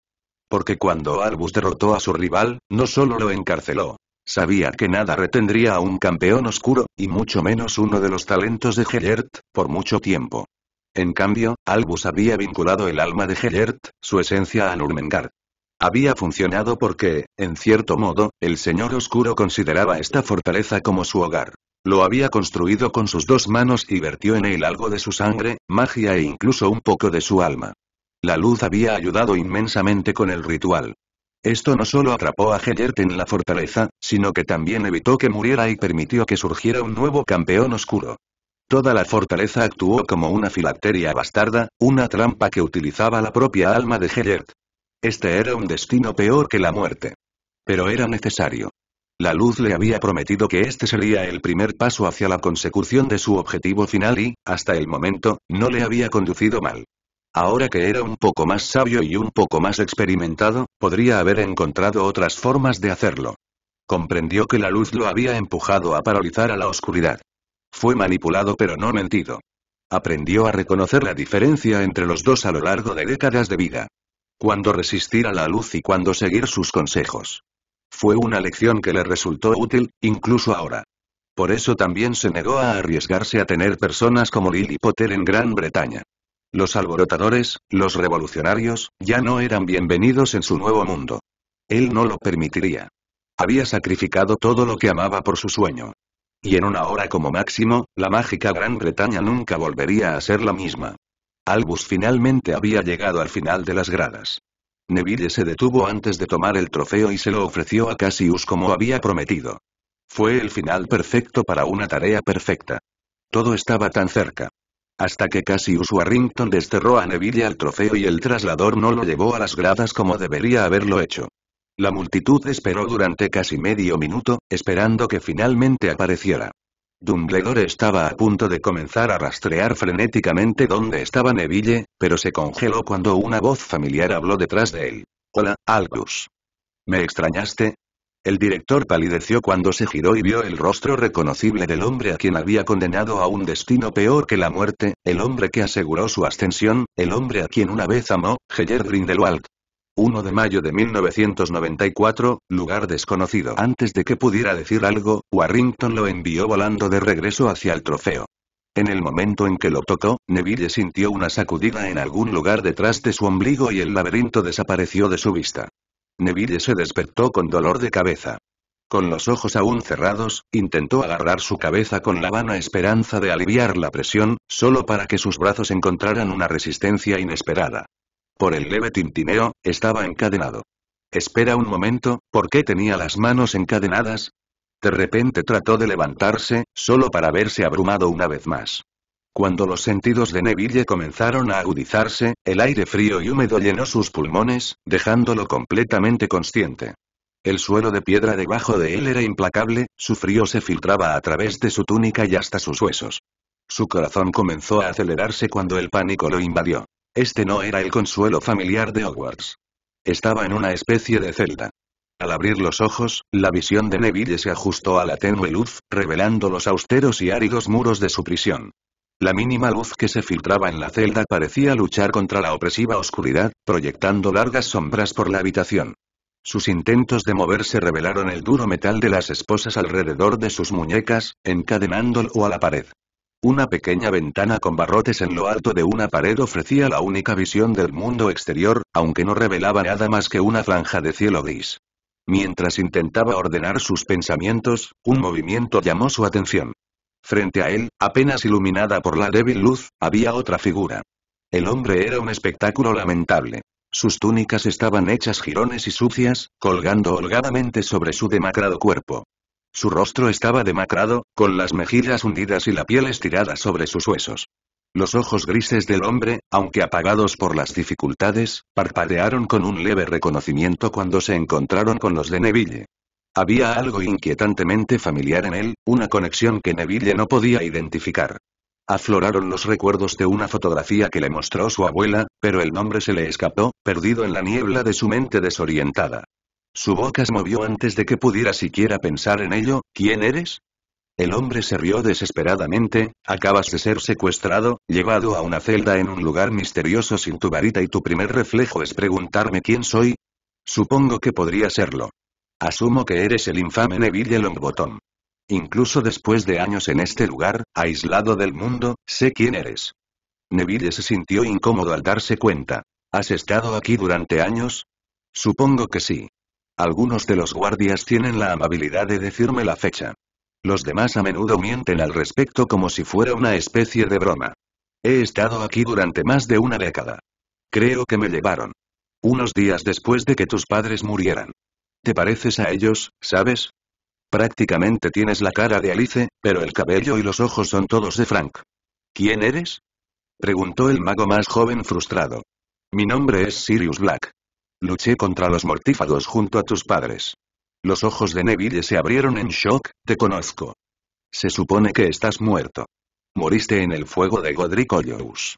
Porque cuando Albus derrotó a su rival, no solo lo encarceló. Sabía que nada retendría a un campeón oscuro, y mucho menos uno de los talentos de Gellert, por mucho tiempo. En cambio, Albus había vinculado el alma de Gellert, su esencia a Nurmengard. Había funcionado porque, en cierto modo, el Señor Oscuro consideraba esta fortaleza como su hogar. Lo había construido con sus dos manos y vertió en él algo de su sangre, magia e incluso un poco de su alma. La luz había ayudado inmensamente con el ritual. Esto no solo atrapó a Gellert en la fortaleza, sino que también evitó que muriera y permitió que surgiera un nuevo campeón oscuro. Toda la fortaleza actuó como una filacteria bastarda, una trampa que utilizaba la propia alma de Gellert. Este era un destino peor que la muerte. Pero era necesario. La luz le había prometido que este sería el primer paso hacia la consecución de su objetivo final y, hasta el momento, no le había conducido mal. Ahora que era un poco más sabio y un poco más experimentado, podría haber encontrado otras formas de hacerlo. Comprendió que la luz lo había empujado a paralizar a la oscuridad. Fue manipulado pero no mentido. Aprendió a reconocer la diferencia entre los dos a lo largo de décadas de vida. Cuando resistir a la luz y cuando seguir sus consejos. Fue una lección que le resultó útil, incluso ahora. Por eso también se negó a arriesgarse a tener personas como Lily Potter en Gran Bretaña. Los alborotadores, los revolucionarios, ya no eran bienvenidos en su nuevo mundo. Él no lo permitiría. Había sacrificado todo lo que amaba por su sueño. Y en una hora como máximo, la mágica Gran Bretaña nunca volvería a ser la misma. Albus finalmente había llegado al final de las gradas. Neville se detuvo antes de tomar el trofeo y se lo ofreció a Cassius como había prometido. Fue el final perfecto para una tarea perfecta. Todo estaba tan cerca hasta que Cassius Warrington desterró a Neville al trofeo y el traslador no lo llevó a las gradas como debería haberlo hecho. La multitud esperó durante casi medio minuto, esperando que finalmente apareciera. Dumbledore estaba a punto de comenzar a rastrear frenéticamente dónde estaba Neville, pero se congeló cuando una voz familiar habló detrás de él. Hola, Albus. ¿Me extrañaste? El director palideció cuando se giró y vio el rostro reconocible del hombre a quien había condenado a un destino peor que la muerte, el hombre que aseguró su ascensión, el hombre a quien una vez amó, Heyer Grindelwald. 1 de mayo de 1994, lugar desconocido. Antes de que pudiera decir algo, Warrington lo envió volando de regreso hacia el trofeo. En el momento en que lo tocó, Neville sintió una sacudida en algún lugar detrás de su ombligo y el laberinto desapareció de su vista. Neville se despertó con dolor de cabeza. Con los ojos aún cerrados, intentó agarrar su cabeza con la vana esperanza de aliviar la presión, solo para que sus brazos encontraran una resistencia inesperada. Por el leve tintineo, estaba encadenado. Espera un momento, ¿por qué tenía las manos encadenadas? De repente trató de levantarse, solo para verse abrumado una vez más. Cuando los sentidos de Neville comenzaron a agudizarse, el aire frío y húmedo llenó sus pulmones, dejándolo completamente consciente. El suelo de piedra debajo de él era implacable, su frío se filtraba a través de su túnica y hasta sus huesos. Su corazón comenzó a acelerarse cuando el pánico lo invadió. Este no era el consuelo familiar de Hogwarts. Estaba en una especie de celda. Al abrir los ojos, la visión de Neville se ajustó a la tenue luz, revelando los austeros y áridos muros de su prisión. La mínima luz que se filtraba en la celda parecía luchar contra la opresiva oscuridad, proyectando largas sombras por la habitación. Sus intentos de moverse revelaron el duro metal de las esposas alrededor de sus muñecas, encadenándolo a la pared. Una pequeña ventana con barrotes en lo alto de una pared ofrecía la única visión del mundo exterior, aunque no revelaba nada más que una franja de cielo gris. Mientras intentaba ordenar sus pensamientos, un movimiento llamó su atención. Frente a él, apenas iluminada por la débil luz, había otra figura. El hombre era un espectáculo lamentable. Sus túnicas estaban hechas jirones y sucias, colgando holgadamente sobre su demacrado cuerpo. Su rostro estaba demacrado, con las mejillas hundidas y la piel estirada sobre sus huesos. Los ojos grises del hombre, aunque apagados por las dificultades, parpadearon con un leve reconocimiento cuando se encontraron con los de Neville. Había algo inquietantemente familiar en él, una conexión que Neville no podía identificar. Afloraron los recuerdos de una fotografía que le mostró su abuela, pero el nombre se le escapó, perdido en la niebla de su mente desorientada. Su boca se movió antes de que pudiera siquiera pensar en ello, ¿quién eres? El hombre se rió desesperadamente, acabas de ser secuestrado, llevado a una celda en un lugar misterioso sin tu varita y tu primer reflejo es preguntarme quién soy. Supongo que podría serlo. Asumo que eres el infame Neville Longbottom. Incluso después de años en este lugar, aislado del mundo, sé quién eres. Neville se sintió incómodo al darse cuenta. ¿Has estado aquí durante años? Supongo que sí. Algunos de los guardias tienen la amabilidad de decirme la fecha. Los demás a menudo mienten al respecto como si fuera una especie de broma. He estado aquí durante más de una década. Creo que me llevaron. Unos días después de que tus padres murieran. Te pareces a ellos, ¿sabes? Prácticamente tienes la cara de Alice, pero el cabello y los ojos son todos de Frank. ¿Quién eres? Preguntó el mago más joven frustrado. Mi nombre es Sirius Black. Luché contra los mortífagos junto a tus padres. Los ojos de Neville se abrieron en shock, te conozco. Se supone que estás muerto. Moriste en el fuego de Godric Hoyos.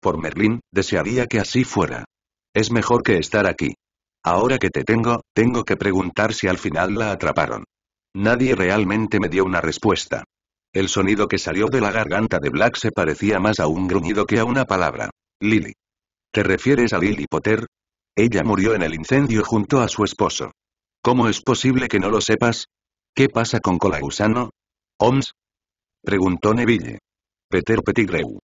Por Merlin, desearía que así fuera. Es mejor que estar aquí. Ahora que te tengo, tengo que preguntar si al final la atraparon. Nadie realmente me dio una respuesta. El sonido que salió de la garganta de Black se parecía más a un gruñido que a una palabra. Lily. ¿Te refieres a Lily Potter? Ella murió en el incendio junto a su esposo. ¿Cómo es posible que no lo sepas? ¿Qué pasa con Colagusano? ¿Oms? Preguntó Neville. Peter Pettigrew.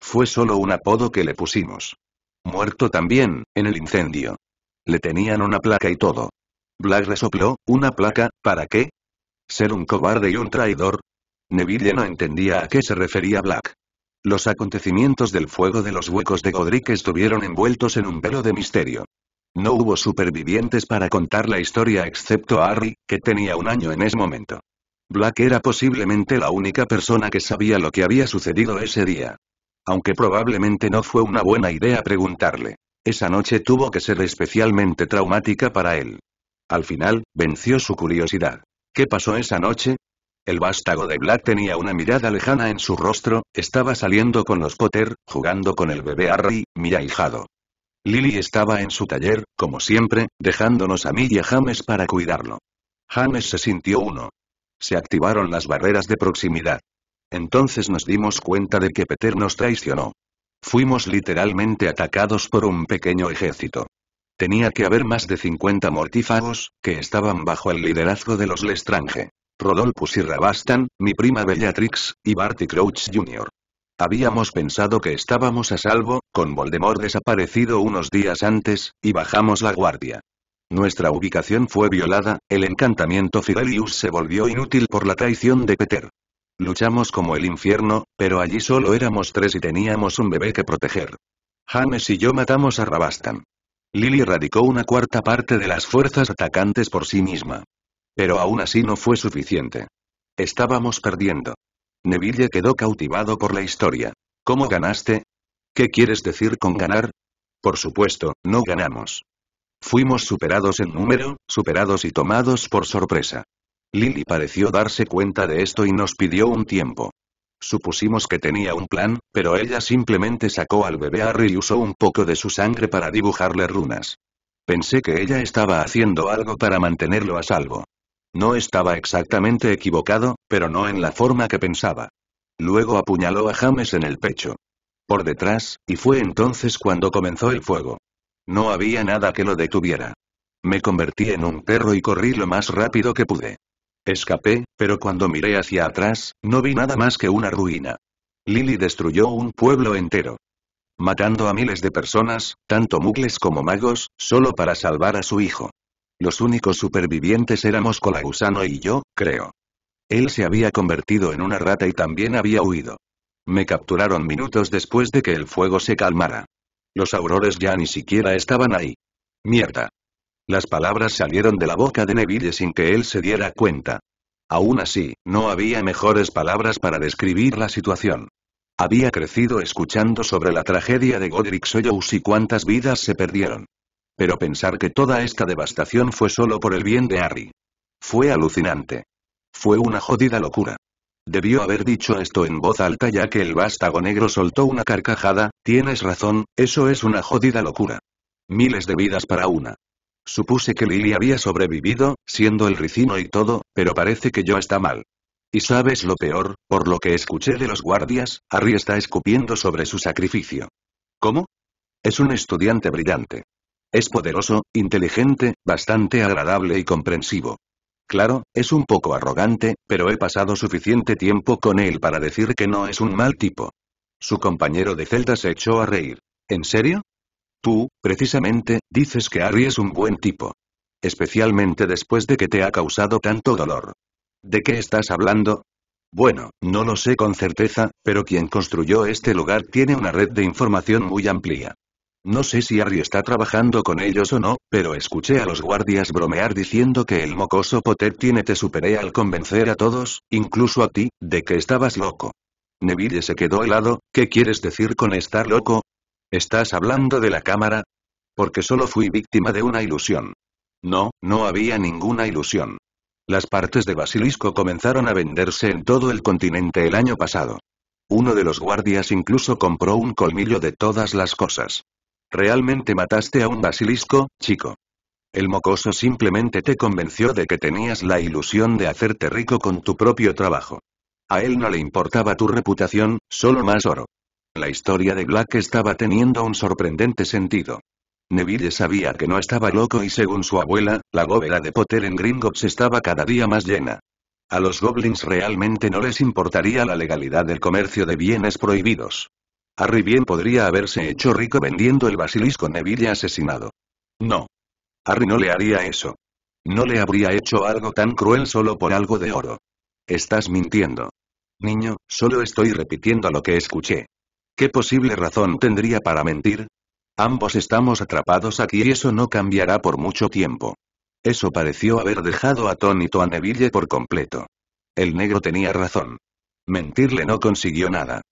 Fue solo un apodo que le pusimos. Muerto también, en el incendio. Le tenían una placa y todo. Black resopló, ¿una placa, para qué? ¿Ser un cobarde y un traidor? Neville no entendía a qué se refería Black. Los acontecimientos del fuego de los huecos de Godric estuvieron envueltos en un velo de misterio. No hubo supervivientes para contar la historia excepto a Harry, que tenía un año en ese momento. Black era posiblemente la única persona que sabía lo que había sucedido ese día. Aunque probablemente no fue una buena idea preguntarle. Esa noche tuvo que ser especialmente traumática para él. Al final, venció su curiosidad. ¿Qué pasó esa noche? El vástago de Black tenía una mirada lejana en su rostro, estaba saliendo con los Potter, jugando con el bebé Harry, mi ahijado. Lily estaba en su taller, como siempre, dejándonos a mí y a James para cuidarlo. James se sintió uno. Se activaron las barreras de proximidad. Entonces nos dimos cuenta de que Peter nos traicionó. Fuimos literalmente atacados por un pequeño ejército. Tenía que haber más de 50 mortífagos, que estaban bajo el liderazgo de los Lestrange. Rodolpus y Rabastan, mi prima Bellatrix, y Barty Crouch Jr. Habíamos pensado que estábamos a salvo, con Voldemort desaparecido unos días antes, y bajamos la guardia. Nuestra ubicación fue violada, el encantamiento Fidelius se volvió inútil por la traición de Peter. Luchamos como el infierno, pero allí solo éramos tres y teníamos un bebé que proteger. James y yo matamos a Rabastan. Lily radicó una cuarta parte de las fuerzas atacantes por sí misma. Pero aún así no fue suficiente. Estábamos perdiendo. Neville quedó cautivado por la historia. ¿Cómo ganaste? ¿Qué quieres decir con ganar? Por supuesto, no ganamos. Fuimos superados en número, superados y tomados por sorpresa. Lily pareció darse cuenta de esto y nos pidió un tiempo. Supusimos que tenía un plan, pero ella simplemente sacó al bebé Harry y usó un poco de su sangre para dibujarle runas. Pensé que ella estaba haciendo algo para mantenerlo a salvo. No estaba exactamente equivocado, pero no en la forma que pensaba. Luego apuñaló a James en el pecho. Por detrás, y fue entonces cuando comenzó el fuego. No había nada que lo detuviera. Me convertí en un perro y corrí lo más rápido que pude. Escapé, pero cuando miré hacia atrás, no vi nada más que una ruina. Lily destruyó un pueblo entero. Matando a miles de personas, tanto mugles como magos, solo para salvar a su hijo. Los únicos supervivientes éramos Colagusano y yo, creo. Él se había convertido en una rata y también había huido. Me capturaron minutos después de que el fuego se calmara. Los aurores ya ni siquiera estaban ahí. Mierda. Las palabras salieron de la boca de Neville sin que él se diera cuenta. Aún así, no había mejores palabras para describir la situación. Había crecido escuchando sobre la tragedia de Godric Soyous y cuántas vidas se perdieron. Pero pensar que toda esta devastación fue solo por el bien de Harry. Fue alucinante. Fue una jodida locura. Debió haber dicho esto en voz alta ya que el vástago negro soltó una carcajada, tienes razón, eso es una jodida locura. Miles de vidas para una. Supuse que Lily había sobrevivido, siendo el ricino y todo, pero parece que yo está mal. Y sabes lo peor, por lo que escuché de los guardias, Harry está escupiendo sobre su sacrificio. ¿Cómo? Es un estudiante brillante. Es poderoso, inteligente, bastante agradable y comprensivo. Claro, es un poco arrogante, pero he pasado suficiente tiempo con él para decir que no es un mal tipo. Su compañero de celda se echó a reír. ¿En serio? Tú, precisamente, dices que Harry es un buen tipo. Especialmente después de que te ha causado tanto dolor. ¿De qué estás hablando? Bueno, no lo sé con certeza, pero quien construyó este lugar tiene una red de información muy amplia. No sé si Harry está trabajando con ellos o no, pero escuché a los guardias bromear diciendo que el mocoso Potter tiene te superé al convencer a todos, incluso a ti, de que estabas loco. Neville se quedó helado, ¿qué quieres decir con estar loco? ¿Estás hablando de la cámara? Porque solo fui víctima de una ilusión. No, no había ninguna ilusión. Las partes de basilisco comenzaron a venderse en todo el continente el año pasado. Uno de los guardias incluso compró un colmillo de todas las cosas. Realmente mataste a un basilisco, chico. El mocoso simplemente te convenció de que tenías la ilusión de hacerte rico con tu propio trabajo. A él no le importaba tu reputación, solo más oro. La historia de Black estaba teniendo un sorprendente sentido. Neville sabía que no estaba loco y según su abuela, la bóveda de Potter en Gringotts estaba cada día más llena. A los goblins realmente no les importaría la legalidad del comercio de bienes prohibidos. Harry bien podría haberse hecho rico vendiendo el basilisco Neville asesinado. No. Harry no le haría eso. No le habría hecho algo tan cruel solo por algo de oro. Estás mintiendo. Niño, solo estoy repitiendo lo que escuché. ¿Qué posible razón tendría para mentir? Ambos estamos atrapados aquí y eso no cambiará por mucho tiempo. Eso pareció haber dejado atónito a Neville por completo. El negro tenía razón. Mentirle no consiguió nada.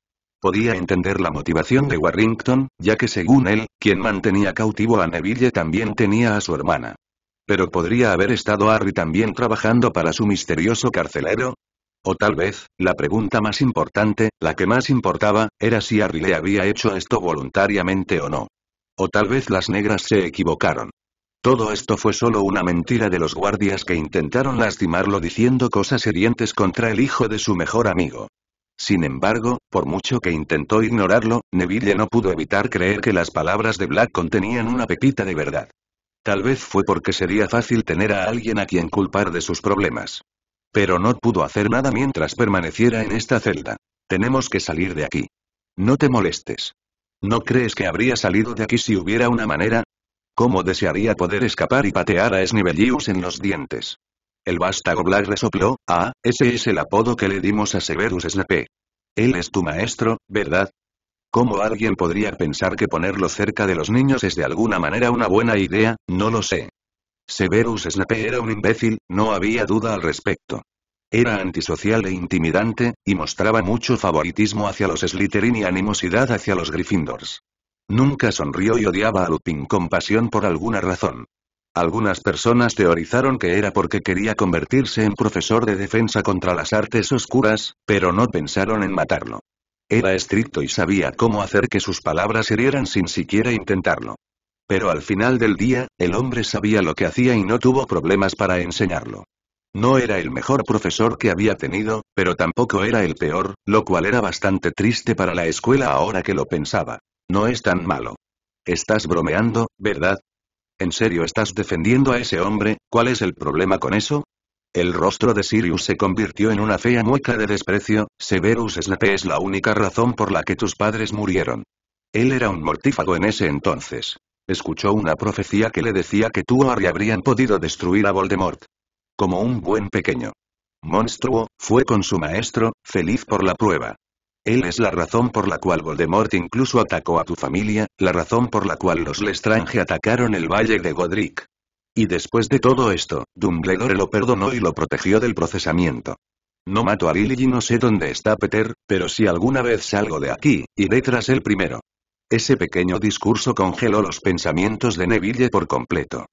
Podía entender la motivación de Warrington, ya que según él, quien mantenía cautivo a Neville también tenía a su hermana. Pero podría haber estado Harry también trabajando para su misterioso carcelero, o tal vez, la pregunta más importante, la que más importaba, era si Harry le había hecho esto voluntariamente o no. O tal vez las negras se equivocaron. Todo esto fue solo una mentira de los guardias que intentaron lastimarlo diciendo cosas herientes contra el hijo de su mejor amigo. Sin embargo, por mucho que intentó ignorarlo, Neville no pudo evitar creer que las palabras de Black contenían una pepita de verdad. Tal vez fue porque sería fácil tener a alguien a quien culpar de sus problemas. Pero no pudo hacer nada mientras permaneciera en esta celda. Tenemos que salir de aquí. No te molestes. ¿No crees que habría salido de aquí si hubiera una manera? ¿Cómo desearía poder escapar y patear a Snivellius en los dientes? El vástago Black resopló, ah, ese es el apodo que le dimos a Severus Snape. Él es tu maestro, ¿verdad? ¿Cómo alguien podría pensar que ponerlo cerca de los niños es de alguna manera una buena idea? No lo sé. Severus Snape era un imbécil, no había duda al respecto. Era antisocial e intimidante, y mostraba mucho favoritismo hacia los Slytherin y animosidad hacia los Gryffindors. Nunca sonrió y odiaba a Lupin con pasión por alguna razón. Algunas personas teorizaron que era porque quería convertirse en profesor de defensa contra las artes oscuras, pero no pensaron en matarlo. Era estricto y sabía cómo hacer que sus palabras hirieran sin siquiera intentarlo. Pero al final del día, el hombre sabía lo que hacía y no tuvo problemas para enseñarlo. No era el mejor profesor que había tenido, pero tampoco era el peor, lo cual era bastante triste para la escuela ahora que lo pensaba. No es tan malo. Estás bromeando, ¿verdad? ¿En serio estás defendiendo a ese hombre? ¿Cuál es el problema con eso? El rostro de Sirius se convirtió en una fea mueca de desprecio, Severus Snape es la única razón por la que tus padres murieron. Él era un mortífago en ese entonces. Escuchó una profecía que le decía que tú o Harry habrían podido destruir a Voldemort. Como un buen pequeño. Monstruo, fue con su maestro, feliz por la prueba. Él es la razón por la cual Voldemort incluso atacó a tu familia, la razón por la cual los Lestrange atacaron el Valle de Godric. Y después de todo esto, Dumbledore lo perdonó y lo protegió del procesamiento. No mato a Lily y no sé dónde está Peter, pero si alguna vez salgo de aquí, iré tras él primero. Ese pequeño discurso congeló los pensamientos de Neville por completo.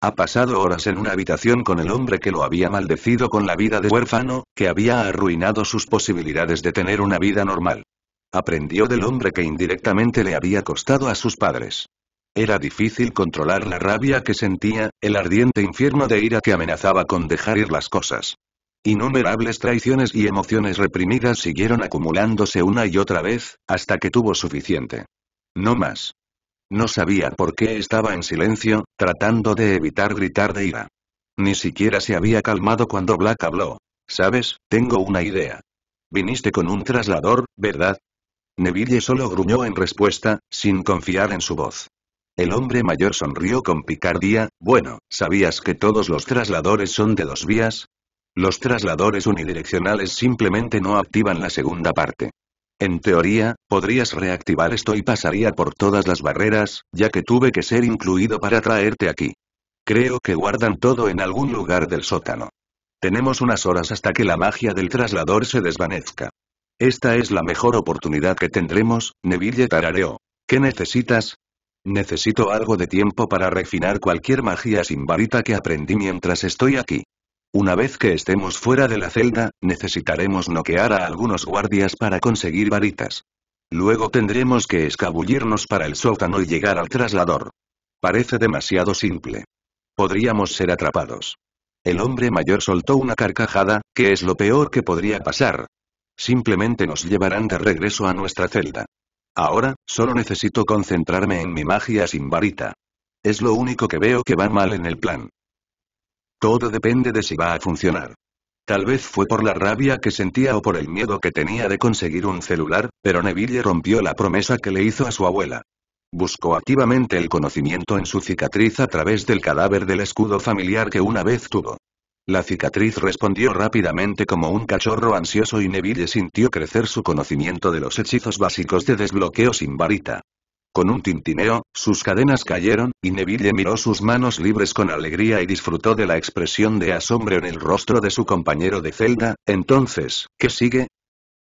Ha pasado horas en una habitación con el hombre que lo había maldecido con la vida de huérfano, que había arruinado sus posibilidades de tener una vida normal. Aprendió del hombre que indirectamente le había costado a sus padres. Era difícil controlar la rabia que sentía, el ardiente infierno de ira que amenazaba con dejar ir las cosas. Innumerables traiciones y emociones reprimidas siguieron acumulándose una y otra vez, hasta que tuvo suficiente. No más. No sabía por qué estaba en silencio, tratando de evitar gritar de ira. Ni siquiera se había calmado cuando Black habló. Sabes, tengo una idea. Viniste con un traslador, ¿verdad? Neville solo gruñó en respuesta, sin confiar en su voz. El hombre mayor sonrió con picardía, bueno, ¿sabías que todos los trasladores son de dos vías? Los trasladores unidireccionales simplemente no activan la segunda parte. En teoría, podrías reactivar esto y pasaría por todas las barreras, ya que tuve que ser incluido para traerte aquí. Creo que guardan todo en algún lugar del sótano. Tenemos unas horas hasta que la magia del traslador se desvanezca. Esta es la mejor oportunidad que tendremos, Neville Tarareo. ¿Qué necesitas? Necesito algo de tiempo para refinar cualquier magia sin varita que aprendí mientras estoy aquí. Una vez que estemos fuera de la celda, necesitaremos noquear a algunos guardias para conseguir varitas. Luego tendremos que escabullirnos para el sótano y llegar al traslador. Parece demasiado simple. Podríamos ser atrapados. El hombre mayor soltó una carcajada, que es lo peor que podría pasar. Simplemente nos llevarán de regreso a nuestra celda. Ahora, solo necesito concentrarme en mi magia sin varita. Es lo único que veo que va mal en el plan. Todo depende de si va a funcionar. Tal vez fue por la rabia que sentía o por el miedo que tenía de conseguir un celular, pero Neville rompió la promesa que le hizo a su abuela. Buscó activamente el conocimiento en su cicatriz a través del cadáver del escudo familiar que una vez tuvo. La cicatriz respondió rápidamente como un cachorro ansioso y Neville sintió crecer su conocimiento de los hechizos básicos de desbloqueo sin varita. Con un tintineo, sus cadenas cayeron, y Neville miró sus manos libres con alegría y disfrutó de la expresión de asombro en el rostro de su compañero de celda. Entonces, ¿qué sigue?